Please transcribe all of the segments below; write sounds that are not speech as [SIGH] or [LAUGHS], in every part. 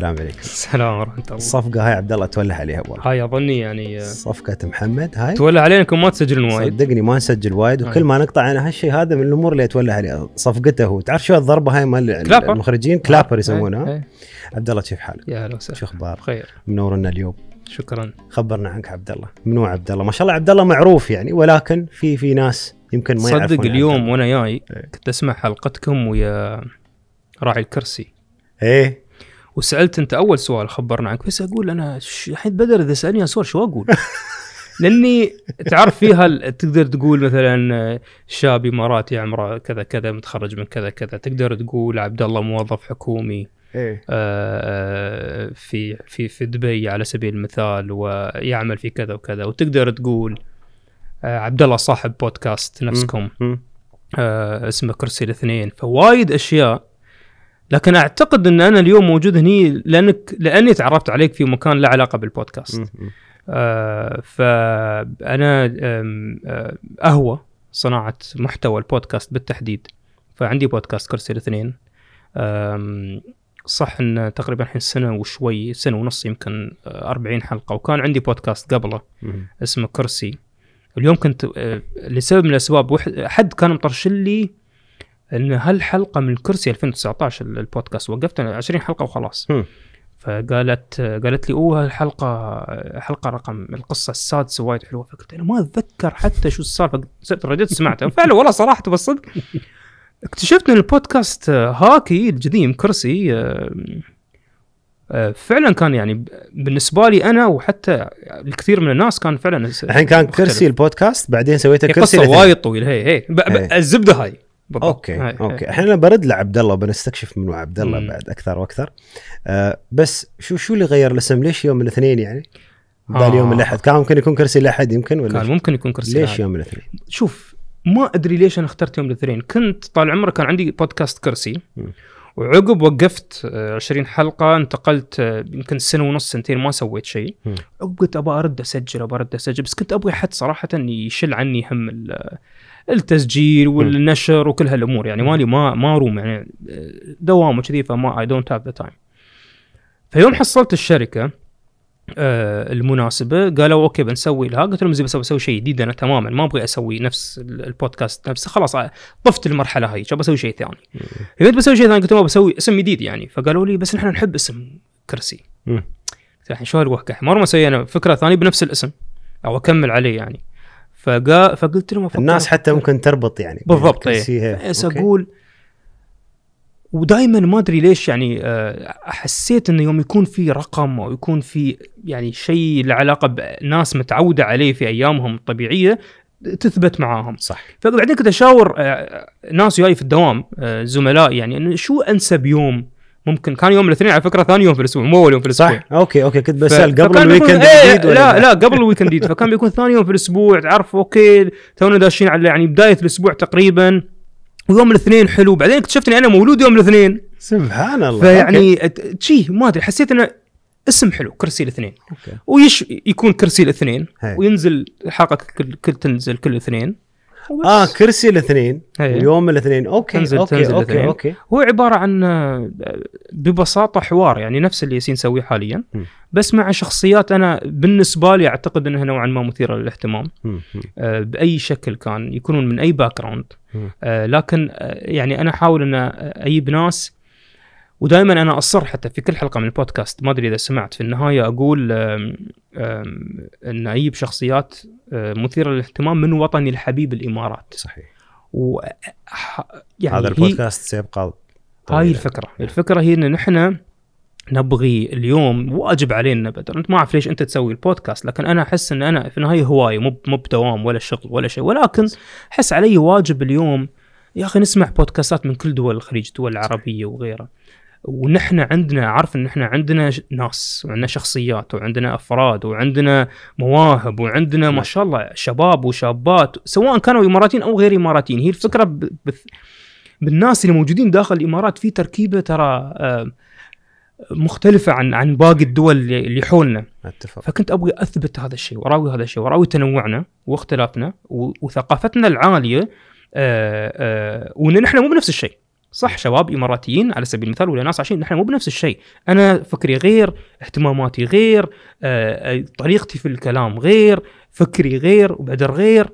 السلام عليكم السلام ورحمه الله الصفقه هاي عبد الله تولى عليها والله هاي اظني يعني صفقه محمد هاي تولى علينا انكم ما تسجلون وايد صدقني ما نسجل وايد وكل ما نقطع انا هالشيء هذا من الامور اللي اتولى عليها صفقته هو تعرف شو الضربه هاي مال المخرجين كلابر يسمونها عبد الله كيف حالك؟ يا هلا وسهلا شو اخبارك؟ بخير منورنا اليوم شكرا خبرنا عنك عبد الله منو عبد الله ما شاء الله عبد الله معروف يعني ولكن في في ناس يمكن ما يعرفون صدق اليوم وانا جاي إيه. كنت اسمع حلقتكم ويا راعي الكرسي ايه وسالت انت اول سؤال خبرنا عنك بس اقول انا الحين بدر اذا سالني سؤال شو اقول؟ [LAUGHS] لاني تعرف فيها تقدر تقول مثلا شاب اماراتي عمره كذا كذا متخرج من كذا كذا تقدر تقول عبد الله موظف حكومي إيه؟ آه،, آه في في في دبي على سبيل المثال ويعمل في كذا وكذا وتقدر تقول آه عبد الله صاحب بودكاست نفسكم آه اسمه كرسي الاثنين فوايد اشياء لكن اعتقد ان انا اليوم موجود هني لانك لاني تعرفت عليك في مكان له علاقه بالبودكاست آه فانا آه، اهوى صناعه محتوى البودكاست بالتحديد فعندي بودكاست كرسي الاثنين صح ان تقريبا الحين سنه وشوي سنه ونص يمكن 40 آه، حلقه وكان عندي بودكاست قبله اسمه كرسي اليوم كنت آه، لسبب من الاسباب حد كان مطرش لي ان هالحلقه من الكرسي 2019 البودكاست وقفت 20 حلقه وخلاص م. فقالت قالت لي اوه الحلقه حلقه رقم القصه السادسه وايد حلوه فقلت انا ما اتذكر حتى شو السالفه رديت سمعتها [LAUGHS] فعلا والله صراحه بالصدق اكتشفت ان البودكاست هاكي القديم كرسي آه، آه، فعلا كان يعني بالنسبه لي انا وحتى الكثير من الناس كان فعلا الحين كان مختلف. كرسي البودكاست بعدين سويته كرسي قصه وايد طويله هي هي, هي. الزبده هاي بالضبط اوكي هاي. اوكي احنا برد لعبد الله بنستكشف من عبد الله بعد اكثر واكثر آه بس شو شو اللي غير الاسم ليش يوم الاثنين يعني؟ بدال آه. يوم الاحد كان ممكن يكون كرسي الاحد يمكن ولا كان ممكن يكون كرسي ليش يوم الاثنين؟ شوف ما ادري ليش انا اخترت يوم الاثنين كنت طال عمرك كان عندي بودكاست كرسي وعقب وقفت 20 آه، حلقه انتقلت آه، يمكن سنه ونص سنتين ما سويت شيء عقب قلت ابى ارد اسجل ابى ارد اسجل بس كنت ابغى حد صراحه يشل عني هم التسجيل والنشر وكل هالامور يعني مالي ما ما اروم يعني آه، دوام وكذي فما اي دونت هاف ذا تايم فيوم حصلت الشركه آه، المناسبه قالوا اوكي بنسوي لها قلت لهم زين بسوي اسوي شيء جديد انا تماما ما ابغى اسوي نفس البودكاست نفسه خلاص آه، طفت المرحله هاي شو بسوي شيء ثاني قلت بسوي شيء ثاني قلت لهم بسوي اسم جديد يعني فقالوا لي بس نحن نحب اسم كرسي الحين شو هالوهكه مره ما انا فكره ثانيه بنفس الاسم او اكمل عليه يعني فقا فقلت لهم الناس حتى ممكن تربط يعني بالضبط بس يعني إيه. اقول ودائما ما ادري ليش يعني آه، حسيت انه يوم يكون في رقم او يكون في يعني شيء له علاقه بناس متعوده عليه في ايامهم الطبيعيه تثبت معاهم صح فبعدين كنت اشاور آه، ناس وياي في الدوام آه، زملائي يعني انه شو انسب يوم ممكن كان يوم الاثنين على فكره ثاني يوم في الاسبوع مو اول يوم في الاسبوع صح اوكي اوكي كنت بسال ف... قبل الويكند ايه لا لا قبل الويكند فكان بيكون ثاني يوم في الاسبوع تعرف اوكي تونا داشين على يعني بدايه الاسبوع تقريبا ويوم الاثنين حلو بعدين اكتشفت اني انا مولود يوم الاثنين سبحان الله فيعني شي ما ادري حسيت انه اسم حلو كرسي الاثنين اوكي ويش يكون كرسي الاثنين وينزل حلقه كل, كل تنزل كل اثنين اه كرسي الاثنين ويوم الاثنين اوكي تنزل اوكي تنزل اوكي اوكي هو عباره عن آه، ببساطه حوار يعني نفس اللي ياسين يسويه حاليا م. بس مع شخصيات انا بالنسبه لي اعتقد انها نوعا ما مثيره للاهتمام آه باي شكل كان يكونون من اي باك جراوند آه لكن آه يعني انا احاول ان اجيب ناس ودائما انا اصر حتى في كل حلقه من البودكاست ما ادري اذا سمعت في النهايه اقول ان اجيب شخصيات آه، مثيره للاهتمام من وطني الحبيب الامارات صحيح و يعني هذا البودكاست سيبقى هاي الفكره الفكره هي ان نحن نبغي اليوم واجب علينا بدر انت ما اعرف ليش انت تسوي البودكاست لكن انا احس ان انا في النهايه هوايه مو مو بدوام ولا شغل ولا شيء ولكن احس علي واجب اليوم يا اخي نسمع بودكاستات من كل دول الخليج الدول العربيه وغيرها ونحن عندنا عارف ان احنا عندنا ناس وعندنا شخصيات وعندنا افراد وعندنا مواهب وعندنا ما شاء الله شباب وشابات سواء كانوا اماراتيين او غير اماراتيين هي الفكره ب... بالناس اللي موجودين داخل الامارات في تركيبه ترى آه، مختلفة عن عن باقي الدول اللي حولنا. اتفق. فكنت ابغى اثبت هذا الشيء واراوي هذا الشيء واراوي تنوعنا واختلافنا وثقافتنا العالية آه، آه، وان احنا مو بنفس الشيء. صح شباب اماراتيين على سبيل المثال ولا ناس عايشين نحن مو بنفس الشيء انا فكري غير اهتماماتي غير آه، آه، طريقتي في الكلام غير فكري غير وبدر غير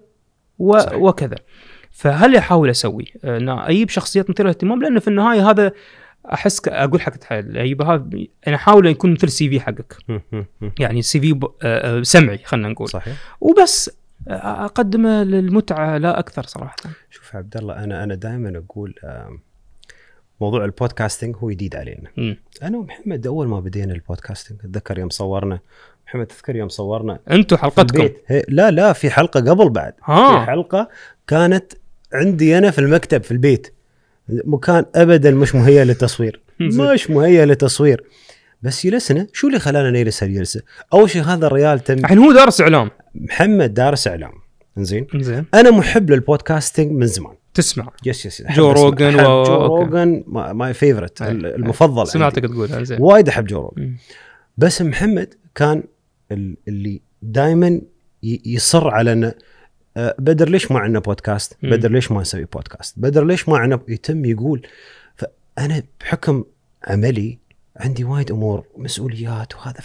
و... وكذا فهل احاول اسوي آه، انا اجيب شخصيات مثيره للاهتمام لانه في النهايه هذا احس اقول حق اجيبها يعني انا احاول يكون مثل السي في حقك يعني سي في سمعي خلينا نقول صحيح وبس اقدمه للمتعه لا اكثر صراحه شوف عبد الله انا انا دائما اقول موضوع البودكاستنج هو جديد علينا م. انا ومحمد اول ما بدينا البودكاستنج اتذكر يوم صورنا محمد تذكر يوم صورنا انتم حلقتكم لا لا في حلقه قبل بعد ها. آه. في حلقه كانت عندي انا في المكتب في البيت مكان ابدا مش مهيئ للتصوير [LAUGHS] مش مهيئ للتصوير بس جلسنا شو اللي خلانا نجلس هالجلسه؟ اول شيء هذا الريال تم الحين هو دارس اعلام محمد دارس اعلام زين زين انا محب للبودكاستنج من زمان تسمع يس يس جو روجن و... جو روجن ماي فيفرت المفضل سمعتك تقولها زين وايد احب جو روجن بس محمد كان اللي دائما يصر على انه آه، بدر ليش ما عندنا بودكاست؟ بدر ليش ما نسوي بودكاست؟ بدر ليش ما عندنا يتم يقول فانا بحكم عملي عندي وايد امور مسؤوليات وهذا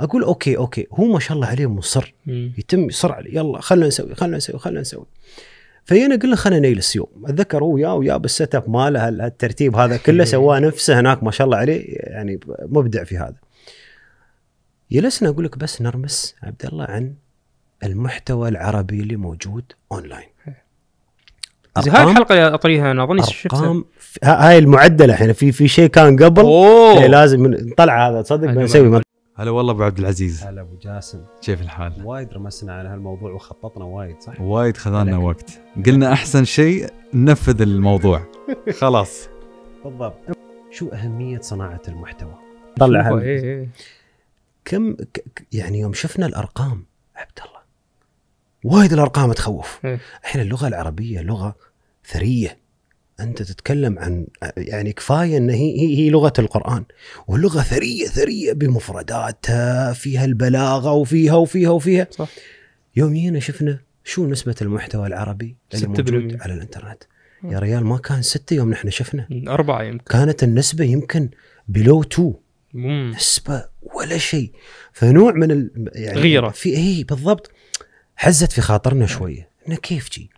فاقول اوكي اوكي هو ما شاء الله عليه مصر يتم يصر علي يلا خلينا نسوي خلينا نسوي خلينا نسوي فينا قلنا خلينا نيل السيوم اتذكر هو يا ويا بالست اب ماله الترتيب هذا كله [LAUGHS] سواه نفسه هناك ما شاء الله عليه يعني مبدع في هذا جلسنا اقول لك بس نرمس عبد الله عن المحتوى العربي اللي موجود اونلاين زي هاي الحلقه اطريها انا اظن ارقام هاي المعدله احنا في في شيء كان قبل إيه، لازم نطلع هذا تصدق بنسوي هلا والله ابو عبد العزيز هلا ابو جاسم كيف الحال؟ وايد رمسنا على هالموضوع وخططنا وايد صح؟ وايد خذلنا وقت، قلنا احسن شيء ننفذ الموضوع [LAUGHS] خلاص بالضبط شو اهميه صناعه المحتوى؟ طلع إيه، إيه. كم يعني يوم شفنا الارقام عبد الله وايد الارقام تخوف إيه. احنا اللغه العربيه لغه ثريه انت تتكلم عن يعني كفايه ان هي هي لغه القران ولغه ثريه ثريه بمفرداتها فيها البلاغه وفيها وفيها وفيها صح يوم جينا شفنا شو نسبه المحتوى العربي اللي موجود على الانترنت يا ريال ما كان ستة يوم نحن شفنا أربعة يمكن كانت النسبة يمكن بلو تو مم. نسبة ولا شيء فنوع من ال... يعني غيرة في اي بالضبط حزت في خاطرنا شوية انه كيف جي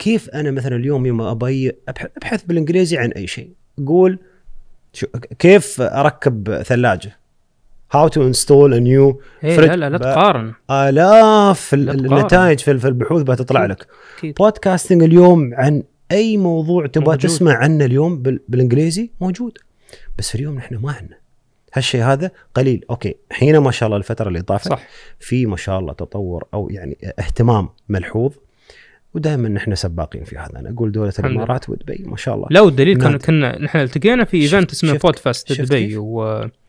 كيف انا مثلا اليوم يوم ابي ابحث بالانجليزي عن اي شيء قول شو كيف اركب ثلاجه هاو تو انستول ا نيو لا لا لا تقارن الاف لا النتائج في البحوث بتطلع لك بودكاستنج اليوم عن اي موضوع تبغى تسمع عنه اليوم بالانجليزي موجود بس اليوم نحن ما عندنا هالشيء هذا قليل اوكي الحين ما شاء الله الفتره اللي طافت صح. في ما شاء الله تطور او يعني اهتمام ملحوظ ودائما نحن سباقين في هذا انا اقول دوله الامارات ودبي ما شاء الله لا والدليل نعم. كنا كنا نحن التقينا في ايفنت اسمه فود فاست دبي و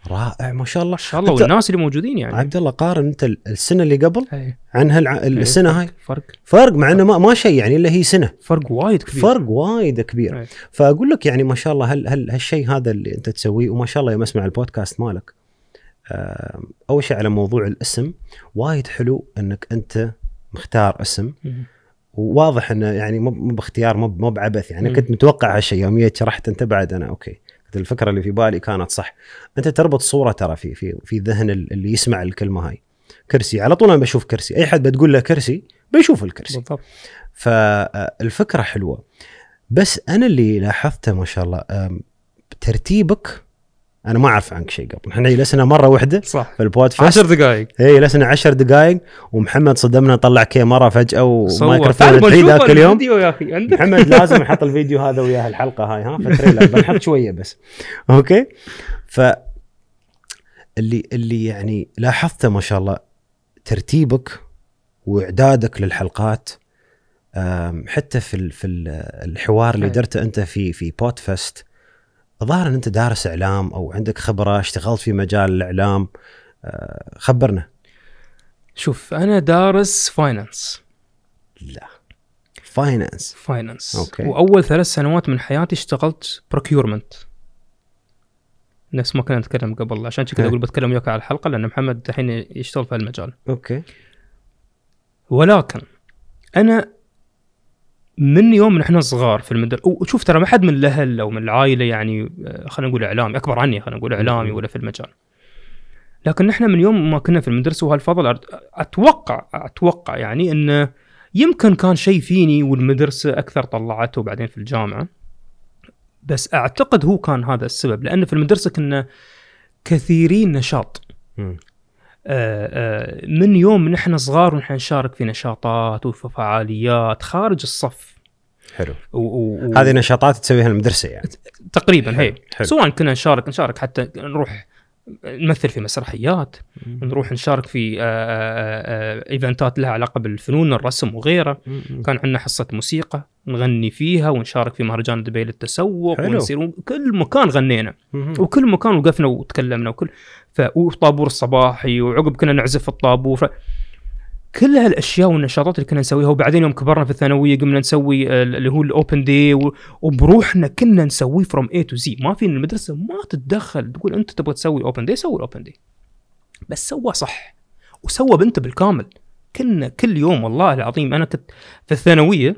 رائع ما شاء الله ما شاء الله والناس اللي موجودين يعني عبد الله قارن انت السنه اللي قبل عن هالع... السنه هاي فرق فرق مع انه ما, ما شيء يعني الا هي سنه فرق وايد كبير فرق وايد كبير فاقول لك يعني ما شاء الله هل هل هالشيء هذا اللي انت تسويه وما شاء الله يوم اسمع البودكاست مالك اول شيء على موضوع الاسم وايد حلو انك انت مختار اسم وواضح انه يعني مو باختيار مو مو بعبث يعني م. كنت متوقع هالشيء يوم شرحت انت بعد انا اوكي قلت الفكره اللي في بالي كانت صح انت تربط صوره ترى في في في ذهن اللي يسمع الكلمه هاي كرسي على طول انا بشوف كرسي اي حد بتقول له كرسي بيشوف الكرسي بالضبط فالفكره آه، حلوه بس انا اللي لاحظته ما شاء الله ترتيبك انا ما اعرف عنك شيء قبل احنا لسنا مره واحده صح في البودكاست 10 دقائق اي لسنا 10 دقائق ومحمد صدمنا طلع كاميرا فجاه ومايكروفون تعيد ذاك اليوم يا اخي عندك محمد [LAUGHS] لازم نحط الفيديو هذا وياه الحلقه هاي ها فتريلر بنحط شويه بس اوكي ف اللي اللي يعني لاحظته ما شاء الله ترتيبك واعدادك للحلقات حتى في في الحوار اللي درته انت في في بودفست الظاهر ان انت دارس اعلام او عندك خبره اشتغلت في مجال الاعلام آه، خبرنا شوف انا دارس فاينانس لا فاينانس فاينانس اوكي واول ثلاث سنوات من حياتي اشتغلت بروكيورمنت نفس ما كنا نتكلم قبل عشان كذا اقول بتكلم وياك على الحلقه لان محمد الحين يشتغل في المجال اوكي ولكن انا من يوم نحن احنا صغار في المدرسه وشوف ترى ما حد من الاهل او من العائله يعني آه، خلينا نقول اعلامي اكبر عني خلينا نقول اعلامي ولا في المجال لكن احنا من يوم ما كنا في المدرسه وهالفضل اتوقع اتوقع يعني انه يمكن كان شيء فيني والمدرسه اكثر طلعته وبعدين في الجامعه بس اعتقد هو كان هذا السبب لان في المدرسه كنا كثيرين نشاط آه، آه، من يوم نحن صغار ونحن نشارك في نشاطات وفعاليات خارج الصف حلو و... و... هذه نشاطات تسويها المدرسه يعني تقريبا هي حلو. سواء كنا نشارك نشارك حتى نروح نمثل في مسرحيات مم. نروح نشارك في آآ آه، آآ ايفنتات لها علاقه بالفنون الرسم وغيره مم. كان عندنا حصه موسيقى نغني فيها ونشارك في مهرجان دبي للتسوق ونصير كل مكان غنينا مم. وكل مكان وقفنا وتكلمنا وكل وطابور الصباحي وعقب كنا نعزف الطابور كل هالاشياء والنشاطات اللي كنا نسويها وبعدين يوم كبرنا في الثانويه قمنا نسوي آه، اللي هو الاوبن دي وبروحنا كنا نسويه فروم اي تو زي ما في المدرسه ما تتدخل تقول انت تبغى تسوي اوبن دي سوي الاوبن دي بس سوى صح وسوى بنته بالكامل كنا كل يوم والله العظيم انا كنت في الثانويه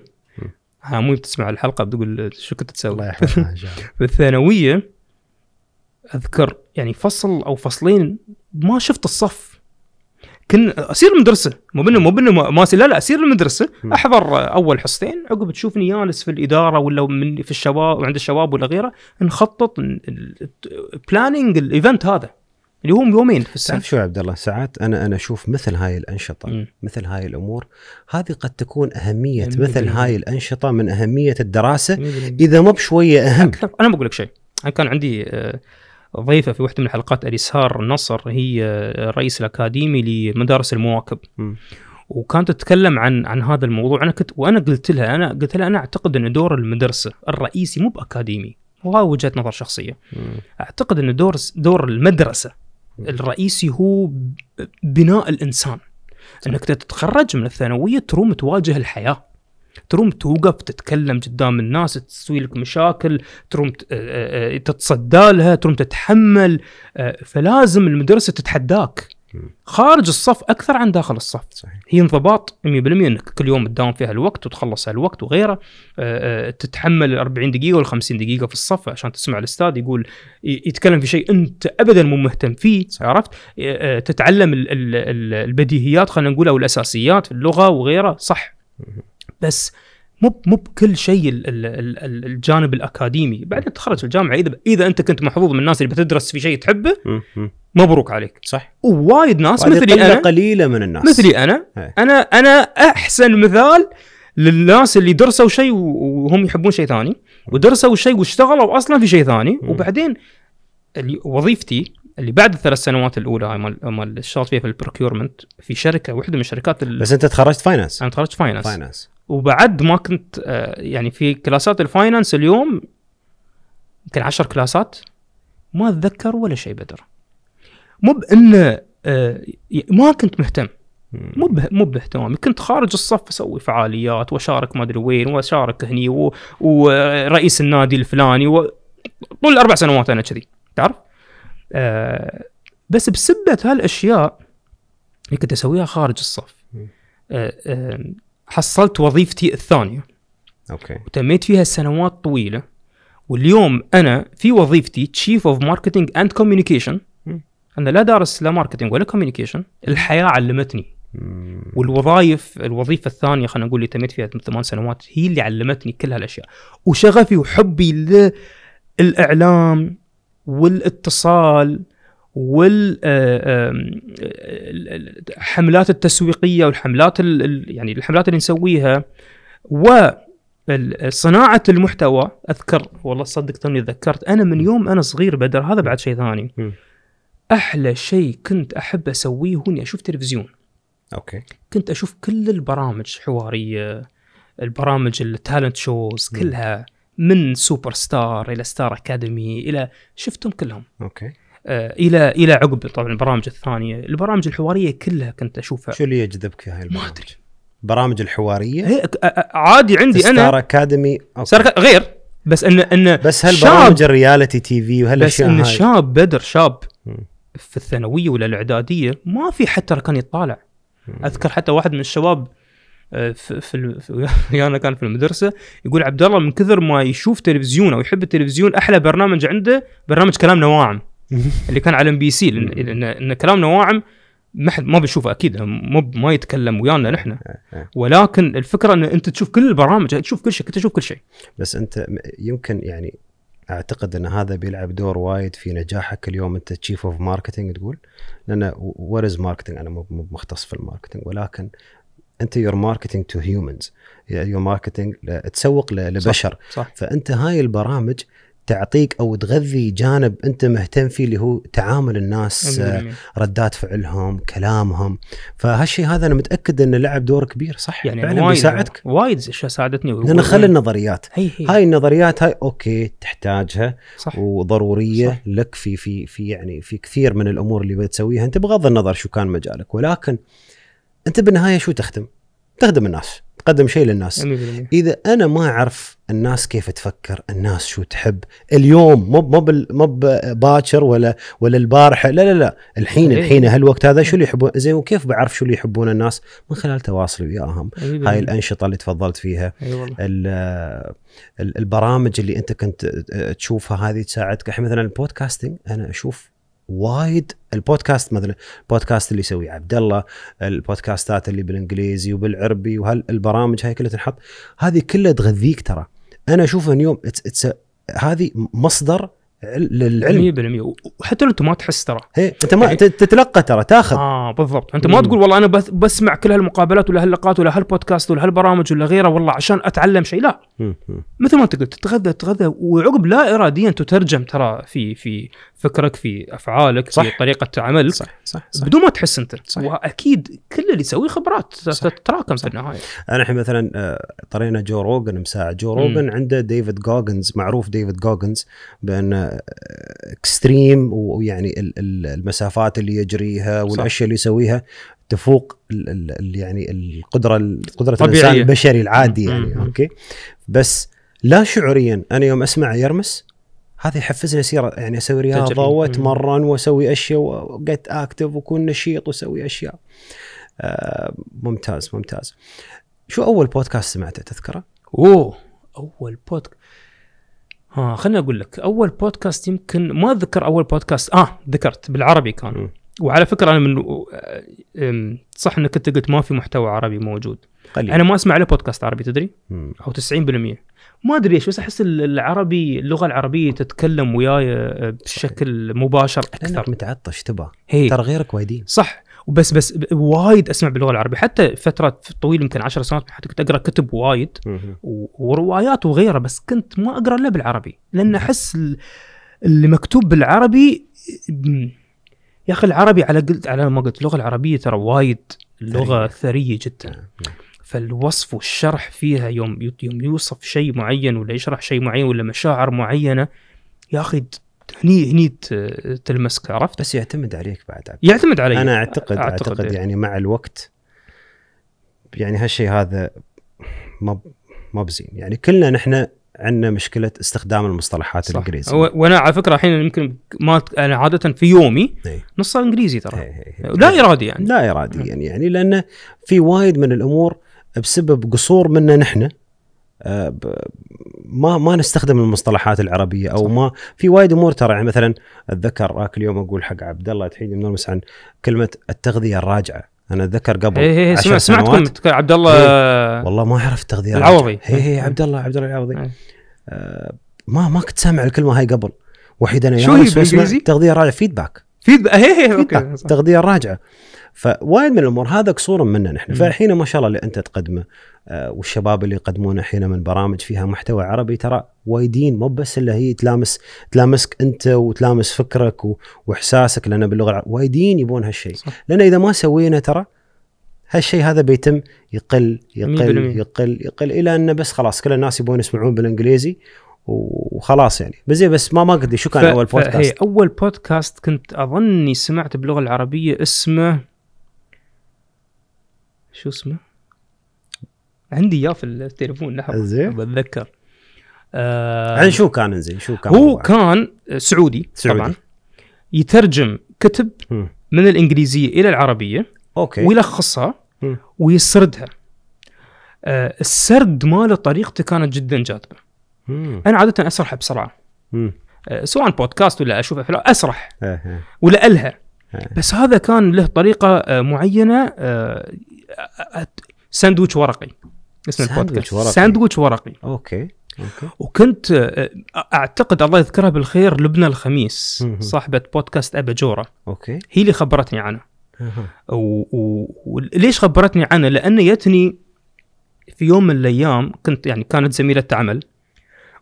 ها مو بتسمع الحلقه بتقول شو كنت تسوي الله يحفظها [LAUGHS] في الثانويه اذكر يعني فصل او فصلين ما شفت الصف كن اسير المدرسه مو بانه مو بانه ما لا لا اسير المدرسه احضر اول حصتين عقب تشوفني جالس في الاداره ولا من في الشباب وعند الشباب ولا غيره نخطط بلاننج الايفنت هذا اللي هم يومين في السنه شو عبد الله ساعات انا انا اشوف مثل هاي الانشطه م. مثل هاي الامور هذه قد تكون اهميه مم. مثل هاي الانشطه من اهميه الدراسه مم. اذا مو بشويه اهم اكثر انا بقول لك شيء انا كان عندي آه، ضيفه في واحده من حلقات اليسار نصر هي الرئيس الاكاديمي لمدارس المواكب م. وكانت تتكلم عن عن هذا الموضوع انا كنت وانا قلت لها انا قلت لها انا اعتقد ان دور المدرسه الرئيسي مو باكاديمي وهذا وجهه نظر شخصيه م. اعتقد ان دور دور المدرسه الرئيسي هو بناء الانسان صح. انك تتخرج من الثانويه تروم تواجه الحياه تروم توقف تتكلم قدام الناس تسوي لك مشاكل تروم آه، آه، آه، تتصدى لها تروم تتحمل فلازم المدرسه تتحداك خارج الصف اكثر عن داخل الصف هي انضباط 100% انك كل يوم تداوم فيها الوقت وتخلص الوقت وغيره تتحمل ال 40 دقيقه وال 50 دقيقه في الصف عشان تسمع الاستاذ يقول يتكلم في شيء انت ابدا مو مهتم فيه عرفت تتعلم البديهيات خلينا نقول او الاساسيات في اللغه وغيره صح بس مو مو بكل شيء الجانب الاكاديمي بعدين تخرج الجامعه اذا اذا انت كنت محظوظ من الناس اللي بتدرس في شيء تحبه مبروك عليك صح ووايد ناس مثلي انا قليله من الناس مثلي انا هي. إيه. انا انا احسن مثال للناس اللي درسوا شيء وهم يحبون شيء ثاني ودرسوا شيء واشتغلوا اصلا في شيء ثاني م. وبعدين وظيفتي اللي بعد الثلاث سنوات الاولى مال مال اشتغلت فيها في البروكيورمنت في شركه واحده من الشركات بس انت تخرجت فاينانس انا تخرجت فاينانس فاينانس وبعد ما كنت آه، يعني في كلاسات الفاينانس اليوم يمكن عشر كلاسات ما اتذكر ولا شيء بدر مو بانه آه، ما كنت مهتم مو مو باهتمامي كنت خارج الصف اسوي فعاليات واشارك ما ادري وين واشارك هني ورئيس النادي الفلاني و... طول اربع سنوات انا كذي تعرف آه، بس بسبه هالاشياء اللي كنت اسويها خارج الصف حصلت وظيفتي الثانيه اوكي وتميت فيها سنوات طويله واليوم انا في وظيفتي تشيف اوف ماركتنج اند كوميونيكيشن انا لا دارس لا ماركتنج ولا كوميونيكيشن الحياه علمتني والوظائف الوظيفه الثانيه خلينا نقول اللي تميت فيها ثمان سنوات هي اللي علمتني كل هالاشياء وشغفي وحبي للاعلام والاتصال والحملات آه، التسويقيه والحملات يعني الحملات اللي نسويها و صناعة المحتوى اذكر والله صدق توني تذكرت انا من يوم انا صغير بدر هذا بعد شيء ثاني احلى شيء كنت احب اسويه هو اني اشوف تلفزيون اوكي كنت اشوف كل البرامج حواريه البرامج التالنت شوز كلها من سوبر ستار الى ستار اكاديمي الى شفتهم كلهم اوكي آه، الى الى عقب طبعا البرامج الثانيه البرامج الحواريه كلها كنت اشوفها شو اللي يجذبك هاي البرامج؟ ما ادري برامج الحواريه هي عادي عندي انا ستار اكاديمي غير بس ان ان بس هالبرامج الرياليتي تي في وهالاشياء بس ان شاب بدر شاب في الثانويه ولا الاعداديه ما في حتى كان يطالع اذكر حتى واحد من الشباب آه، في في ويانا [LAUGHS] كان في المدرسه يقول عبد الله من كثر ما يشوف تلفزيون او يحب التلفزيون احلى برنامج عنده برنامج كلام نواعم [LAUGHS] اللي كان على ام بي سي لان, لأن كلام نواعم ما حد ما بيشوفه اكيد مو ما يتكلم ويانا نحن آه، آه. ولكن الفكره ان انت تشوف كل البرامج تشوف كل شيء كنت تشوف كل شيء بس انت يمكن يعني اعتقد ان هذا بيلعب دور وايد في نجاحك اليوم انت تشيف اوف ماركتنج تقول لان وات از ماركتنج انا مو مختص في الماركتنج ولكن انت يور ماركتنج تو هيومنز يور ماركتنج تسوق لبشر صح. صح. فانت هاي البرامج تعطيك او تغذي جانب انت مهتم فيه اللي هو تعامل الناس آه، ردات فعلهم كلامهم فهالشيء هذا انا متاكد انه لعب دور كبير صح يعني فعلا وايد بيساعدك وايد اشياء ساعدتني لان خلي النظريات هي, هي. هاي النظريات هاي اوكي تحتاجها صح. وضروريه صح. لك في في في يعني في كثير من الامور اللي بتسويها انت بغض النظر شو كان مجالك ولكن انت بالنهايه شو تخدم؟ تخدم الناس تقدم شيء للناس اذا انا ما اعرف الناس كيف تفكر الناس شو تحب اليوم مو مو مو باكر ولا ولا البارحه لا لا لا الحين الحين هالوقت هذا شو اللي يحبون زين وكيف بعرف شو اللي يحبون الناس من خلال تواصلي وياهم هاي الانشطه اللي تفضلت فيها البرامج اللي انت كنت تشوفها هذه تساعدك احنا مثلا البودكاستنج انا اشوف وايد البودكاست مثلا البودكاست اللي يسويه عبد الله البودكاستات اللي بالانجليزي وبالعربي وهالبرامج هاي كلها تنحط هذه كلها تغذيك ترى انا اشوف ان يوم هذه مصدر للعلم 100% وحتى لو انت ما تحس ترى انت ما يعني تتلقى ترى تاخذ اه بالضبط انت ما تقول والله انا بسمع كل هالمقابلات ولا هاللقات ولا هالبودكاست ولا هالبرامج ولا غيره والله عشان اتعلم شيء لا مثل ما انت قلت تتغذى تتغذى وعقب لا اراديا تترجم ترى في في فكرك في افعالك صح. في طريقه عملك صح. صح. صح. بدون ما تحس انت صح. واكيد كل اللي يسويه خبرات تتراكم في النهايه انا الحين مثلا آه، طرينا جو روجن مساعد جو روجن عنده ديفيد جوجنز معروف ديفيد جوجنز بان اكستريم ويعني المسافات اللي يجريها والاشياء اللي يسويها تفوق الـ الـ يعني القدره قدره طبيعية. الانسان البشري العادي يعني اوكي بس لا شعوريا انا يوم اسمع يرمس هذا يحفزني اسير يعني اسوي رياضه واتمرن واسوي اشياء وقت اكتف واكون نشيط واسوي اشياء آه ممتاز ممتاز شو اول بودكاست سمعته تذكره؟ اوه اول بودكاست ها خليني اقول لك اول بودكاست يمكن ما اذكر اول بودكاست اه ذكرت بالعربي كان م. وعلى فكره انا من صح انك انت قلت ما في محتوى عربي موجود قليل. انا ما اسمع له بودكاست عربي تدري م. او 90% ما ادري ايش بس احس العربي اللغه العربيه تتكلم وياي بشكل مباشر اكثر متعطش تبى ترى غيرك وايدين صح وبس بس وايد اسمع باللغه العربيه حتى فتره طويله يمكن 10 سنوات حتى كنت اقرا كتب وايد وروايات وغيره بس كنت ما اقرا الا بالعربي لان احس اللي مكتوب بالعربي يا اخي العربي على قلت على ما قلت اللغه العربيه ترى وايد لغه ثريه جدا فالوصف والشرح فيها يوم يوم يوصف شيء معين ولا يشرح شيء معين ولا مشاعر معينه يا اخي هني هني تلمسك عرفت بس يعتمد عليك بعد عبد. يعتمد علي انا اعتقد اعتقد, أعتقد يعني, يعني مع الوقت يعني هالشيء هذا ما ما بزين يعني كلنا نحن عندنا مشكله استخدام المصطلحات صح. الانجليزيه وانا على فكره الحين يمكن ما انا عاده في يومي إيه. نص انجليزي ترى هي هي هي. لا ارادي يعني لا اراديا يعني, يعني لانه في وايد من الامور بسبب قصور منا نحن آه، ما ما نستخدم المصطلحات العربيه او ما في وايد امور ترى يعني مثلا اتذكر ذاك اليوم اقول حق عبد الله تحيد من عن كلمه التغذيه الراجعه انا اتذكر قبل هي إيه، إيه، هي إيه، سمعت سمعتكم عبد الله والله ما اعرف التغذيه العوضي هي هي عبد الله عبد الله العوضي آه، ما ما كنت سامع الكلمه هاي قبل وحيد انا شو هي بالانجليزي؟ تغذيه راجعه فيدباك فيدباك هي هي اوكي تغذيه راجعه فوايد من الامور هذا قصور منا نحن فالحين ما شاء الله اللي انت تقدمه آه، والشباب اللي يقدمون الحين من برامج فيها محتوى عربي ترى وايدين مو بس اللي هي تلامس تلامسك انت وتلامس فكرك واحساسك لان باللغه وايدين يبون هالشيء لان اذا ما سوينا ترى هالشيء هذا بيتم يقل يقل يقل, يقل يقل الى انه بس خلاص كل الناس يبون يسمعون بالانجليزي وخلاص يعني بس إيه، بس ما ما قد شو كان اول بودكاست؟ هي اول بودكاست كنت اظني سمعت باللغه العربيه اسمه شو اسمه؟ عندي اياه في التليفون لحظه زين بتذكر آه عن يعني شو كان زين شو كان هو كان سعودي, سعودي طبعا يترجم كتب م. من الانجليزيه الى العربيه اوكي ويلخصها م. ويسردها آه السرد ماله طريقته كانت جدا جاذبه انا عاده اسرح بسرعه آه سواء بودكاست ولا اشوف افلام اسرح أه، أه. ولا الها أه. بس هذا كان له طريقه معينه ساندويتش سندويش ورقي اسم البودكاست ورقي. ساندويتش ورقي اوكي أوكي. وكنت آه، اعتقد الله يذكرها بالخير لبنى الخميس مه. صاحبه بودكاست اباجوره اوكي هي اللي خبرتني عنه وليش خبرتني عنه؟ لان يتني في يوم من الايام كنت يعني كانت زميله عمل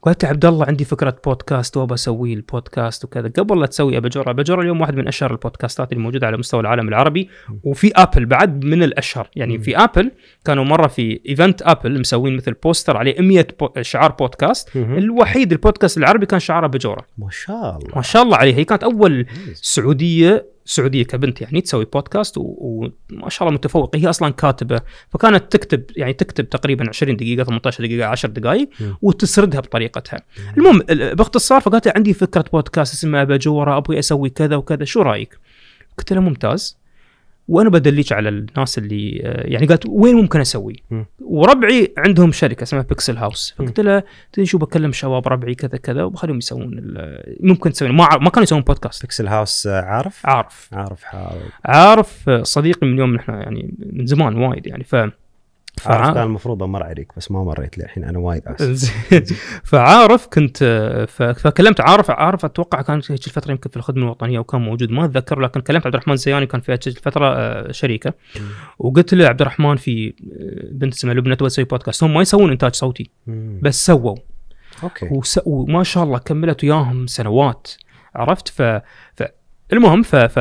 قالت عبد الله عندي فكره بودكاست وابى اسوي البودكاست وكذا قبل لا تسوي أبجورة أبجورة اليوم واحد من اشهر البودكاستات الموجوده على مستوى العالم العربي وفي ابل بعد من الاشهر يعني في ابل كانوا مره في ايفنت ابل مسوين مثل بوستر عليه 100 بو شعار بودكاست الوحيد البودكاست العربي كان شعاره بجورة ما شاء الله ما شاء الله عليه هي كانت اول سعوديه سعوديه كبنت يعني تسوي بودكاست وما شاء الله متفوقه هي اصلا كاتبه فكانت تكتب يعني تكتب تقريبا 20 دقيقه 18 دقيقه 10 دقائق وتسردها بطريقتها المهم باختصار فقالت عندي فكره بودكاست اسمها بجوره ابغي اسوي كذا وكذا شو رايك قلت لها ممتاز وانا بدليك على الناس اللي آه، يعني قالت وين ممكن اسوي؟ م. وربعي عندهم شركه اسمها بيكسل هاوس فقلت لها شو بكلم شباب ربعي كذا كذا وبخليهم يسوون آه، ممكن تسوون ما ما كانوا يسوون بودكاست بيكسل هاوس عارف؟ عارف عارف عارف, عارف آه، صديقي من يوم نحن يعني من زمان وايد يعني ف فعارف كان المفروض امر عليك بس ما مريت للحين انا وايد اسف [LAUGHS] فعارف كنت فكلمت عارف عارف اتوقع كان هيك الفتره يمكن في الخدمه الوطنيه وكان موجود ما اتذكر لكن كلمت عبد الرحمن زياني كان في الفتره آه، شريكه وقلت له عبد الرحمن في آه، بنت اسمها لبنى تبغى تسوي بودكاست هم ما يسوون انتاج صوتي بس سووا اوكي وما شاء الله كملت وياهم سنوات عرفت ف... ف... المهم ف... ف...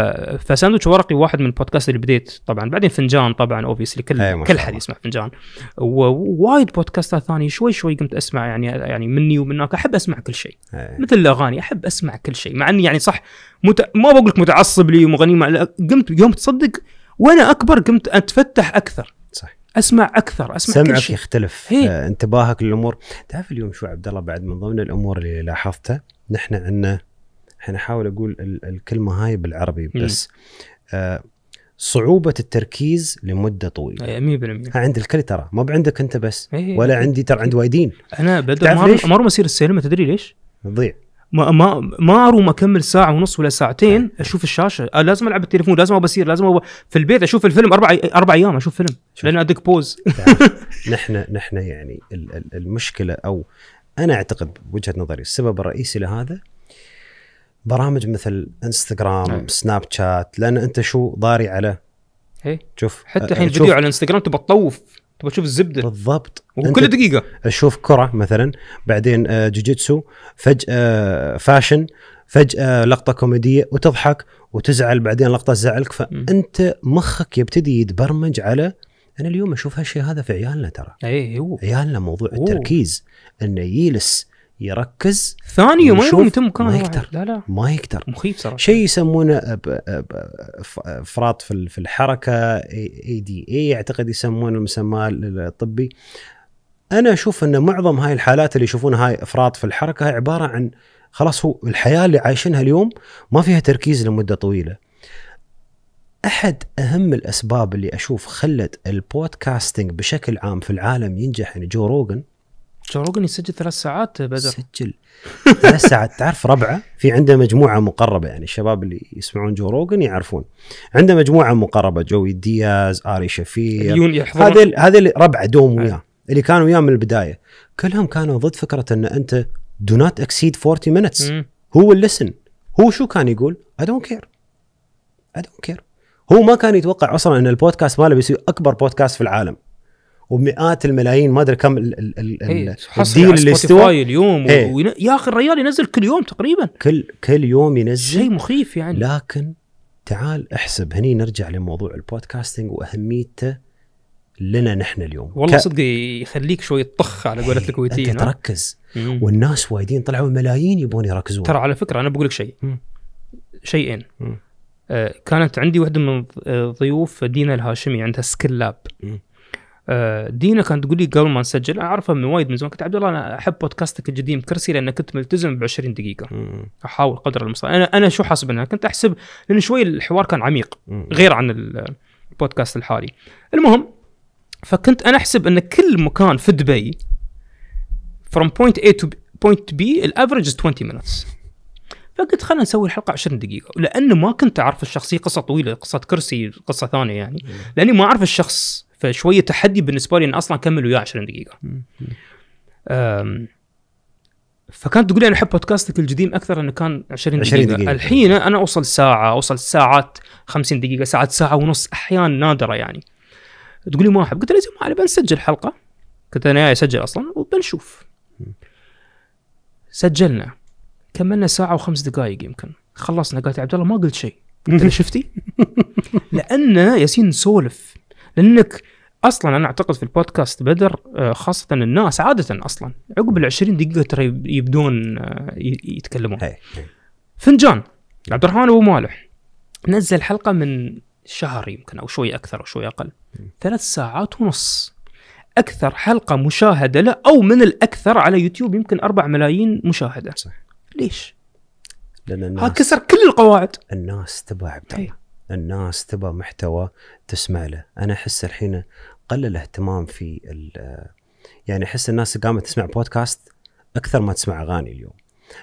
فساندويتش ورقي واحد من البودكاست اللي بديت طبعا بعدين فنجان طبعا اوبسلي كل كل حد يسمع فنجان ووايد بودكاستات ثانيه شوي شوي قمت اسمع يعني يعني مني ومنك احب اسمع كل شيء مثل الاغاني احب اسمع كل شيء مع اني يعني صح مت... ما بقول لك متعصب لي ومغني مع قمت يوم تصدق وانا اكبر قمت اتفتح اكثر صح اسمع اكثر اسمع سمعك كل شيء. يختلف آه، انتباهك للامور تعرف اليوم شو عبد الله بعد من ضمن الامور اللي لاحظتها نحن عندنا الحين احاول اقول الكلمه هاي بالعربي بس آه صعوبة التركيز لمدة طويلة 100% عند الكل ترى مو عندك انت بس ولا عندي ترى عند وايدين انا بدر ما اروم اسير السينما تدري ليش؟ تضيع ما ما ما اروم اكمل ساعه ونص ولا ساعتين اشوف الشاشه أه لازم العب التليفون لازم أبصير اسير لازم أبقى في البيت اشوف الفيلم اربع اربع ايام اشوف فيلم لان ادق بوز [LAUGHS] نحن نحن يعني المشكله او انا اعتقد بوجهه نظري السبب الرئيسي لهذا برامج مثل انستغرام أيه. سناب شات لان انت شو ضاري على اي شوف حتى الحين فيديو على انستغرام تبى تطوف تبى تشوف الزبده بالضبط وكل دقيقه اشوف كره مثلا بعدين جوجيتسو فجاه فاشن فجاه لقطه كوميديه وتضحك وتزعل بعدين لقطه تزعلك فانت مخك يبتدي يتبرمج على انا اليوم اشوف هالشيء هذا في عيالنا ترى اي هو عيالنا موضوع أوه. التركيز انه يجلس يركز ثاني يومين تم مكان ما يقدر لا لا ما يقدر مخيف صراحه شيء يسمونه افراط في الحركه اي دي اي اعتقد يسمونه المسمى الطبي انا اشوف ان معظم هاي الحالات اللي يشوفون هاي افراط في الحركه هي عباره عن خلاص هو الحياه اللي عايشينها اليوم ما فيها تركيز لمده طويله. احد اهم الاسباب اللي اشوف خلت البودكاستنج بشكل عام في العالم ينجح يعني جو روجن جو روجن يسجل ثلاث ساعات بدر سجل ثلاث ساعات تعرف ربعه في عنده مجموعه مقربه يعني الشباب اللي يسمعون جو روجن يعرفون عنده مجموعه مقربه جوي دياز اري شفير هذا هذا ربعه دوم وياه اللي كانوا وياه من البدايه كلهم كانوا ضد فكره ان انت دو نوت اكسيد 40 مينتس هو اللسن هو شو كان يقول؟ اي دونت كير اي دونت كير هو ما كان يتوقع اصلا ان البودكاست ماله بيصير اكبر بودكاست في العالم ومئات الملايين ما ادري كم ال ال ال إيه، الديل اللي استوى اليوم إيه. يا اخي الرجال ينزل كل يوم تقريبا كل كل يوم ينزل شيء مخيف يعني لكن تعال احسب هني نرجع لموضوع البودكاستنج واهميته لنا نحن اليوم والله ك... صدق يخليك شوي تطخ على قولة إيه، الكويتيين انت تركز والناس وايدين طلعوا ملايين يبون يركزون ترى على فكره انا بقول لك شيء شيئين آه كانت عندي واحده من ضيوف دينا الهاشمي عندها سكيل لاب مم. دينا كانت تقول لي قبل ما نسجل انا اعرفها من وايد من زمان كنت عبد الله انا احب بودكاستك القديم كرسي لان كنت ملتزم ب 20 دقيقه مم. احاول قدر المستطاع انا انا شو حاسب انها كنت احسب لان شوي الحوار كان عميق مم. غير عن البودكاست الحالي المهم فكنت انا احسب ان كل مكان في دبي فروم بوينت اي تو بوينت بي الافرج 20 minutes فقلت خلينا نسوي الحلقه 20 دقيقه لانه ما كنت اعرف الشخصيه قصه طويله قصه كرسي قصه ثانيه يعني لاني ما اعرف الشخص فشويه تحدي بالنسبه لي ان اصلا اكمل وياه 20 دقيقه فكانت تقول لي انا احب بودكاستك القديم اكثر انه كان 20 دقيقه, 20 دقيقة. الحين انا اوصل ساعه اوصل ساعات 50 دقيقه ساعات ساعه ونص احيانا نادره يعني تقول لي ما احب قلت لها زين علي بنسجل حلقه كنت انا اسجل اصلا وبنشوف سجلنا كملنا ساعه وخمس دقائق يمكن خلصنا قالت عبد الله ما قلت شيء قلت شفتي [LAUGHS] لان ياسين نسولف لانك اصلا انا اعتقد في البودكاست بدر آه، خاصه الناس عاده اصلا عقب ال 20 دقيقه ترى يبدون آه، يتكلمون هي. هي. فنجان عبد الرحمن ابو مالح نزل حلقه من شهر يمكن او شوي اكثر او شوي اقل ثلاث ساعات ونص اكثر حلقه مشاهده له او من الاكثر على يوتيوب يمكن 4 ملايين مشاهده صح ليش؟ لان الناس كسر كل القواعد الناس تبغى عبد إيه. الله الناس تبى محتوى تسمع له انا احس الحين قل الاهتمام في يعني احس الناس قامت تسمع بودكاست اكثر ما تسمع اغاني اليوم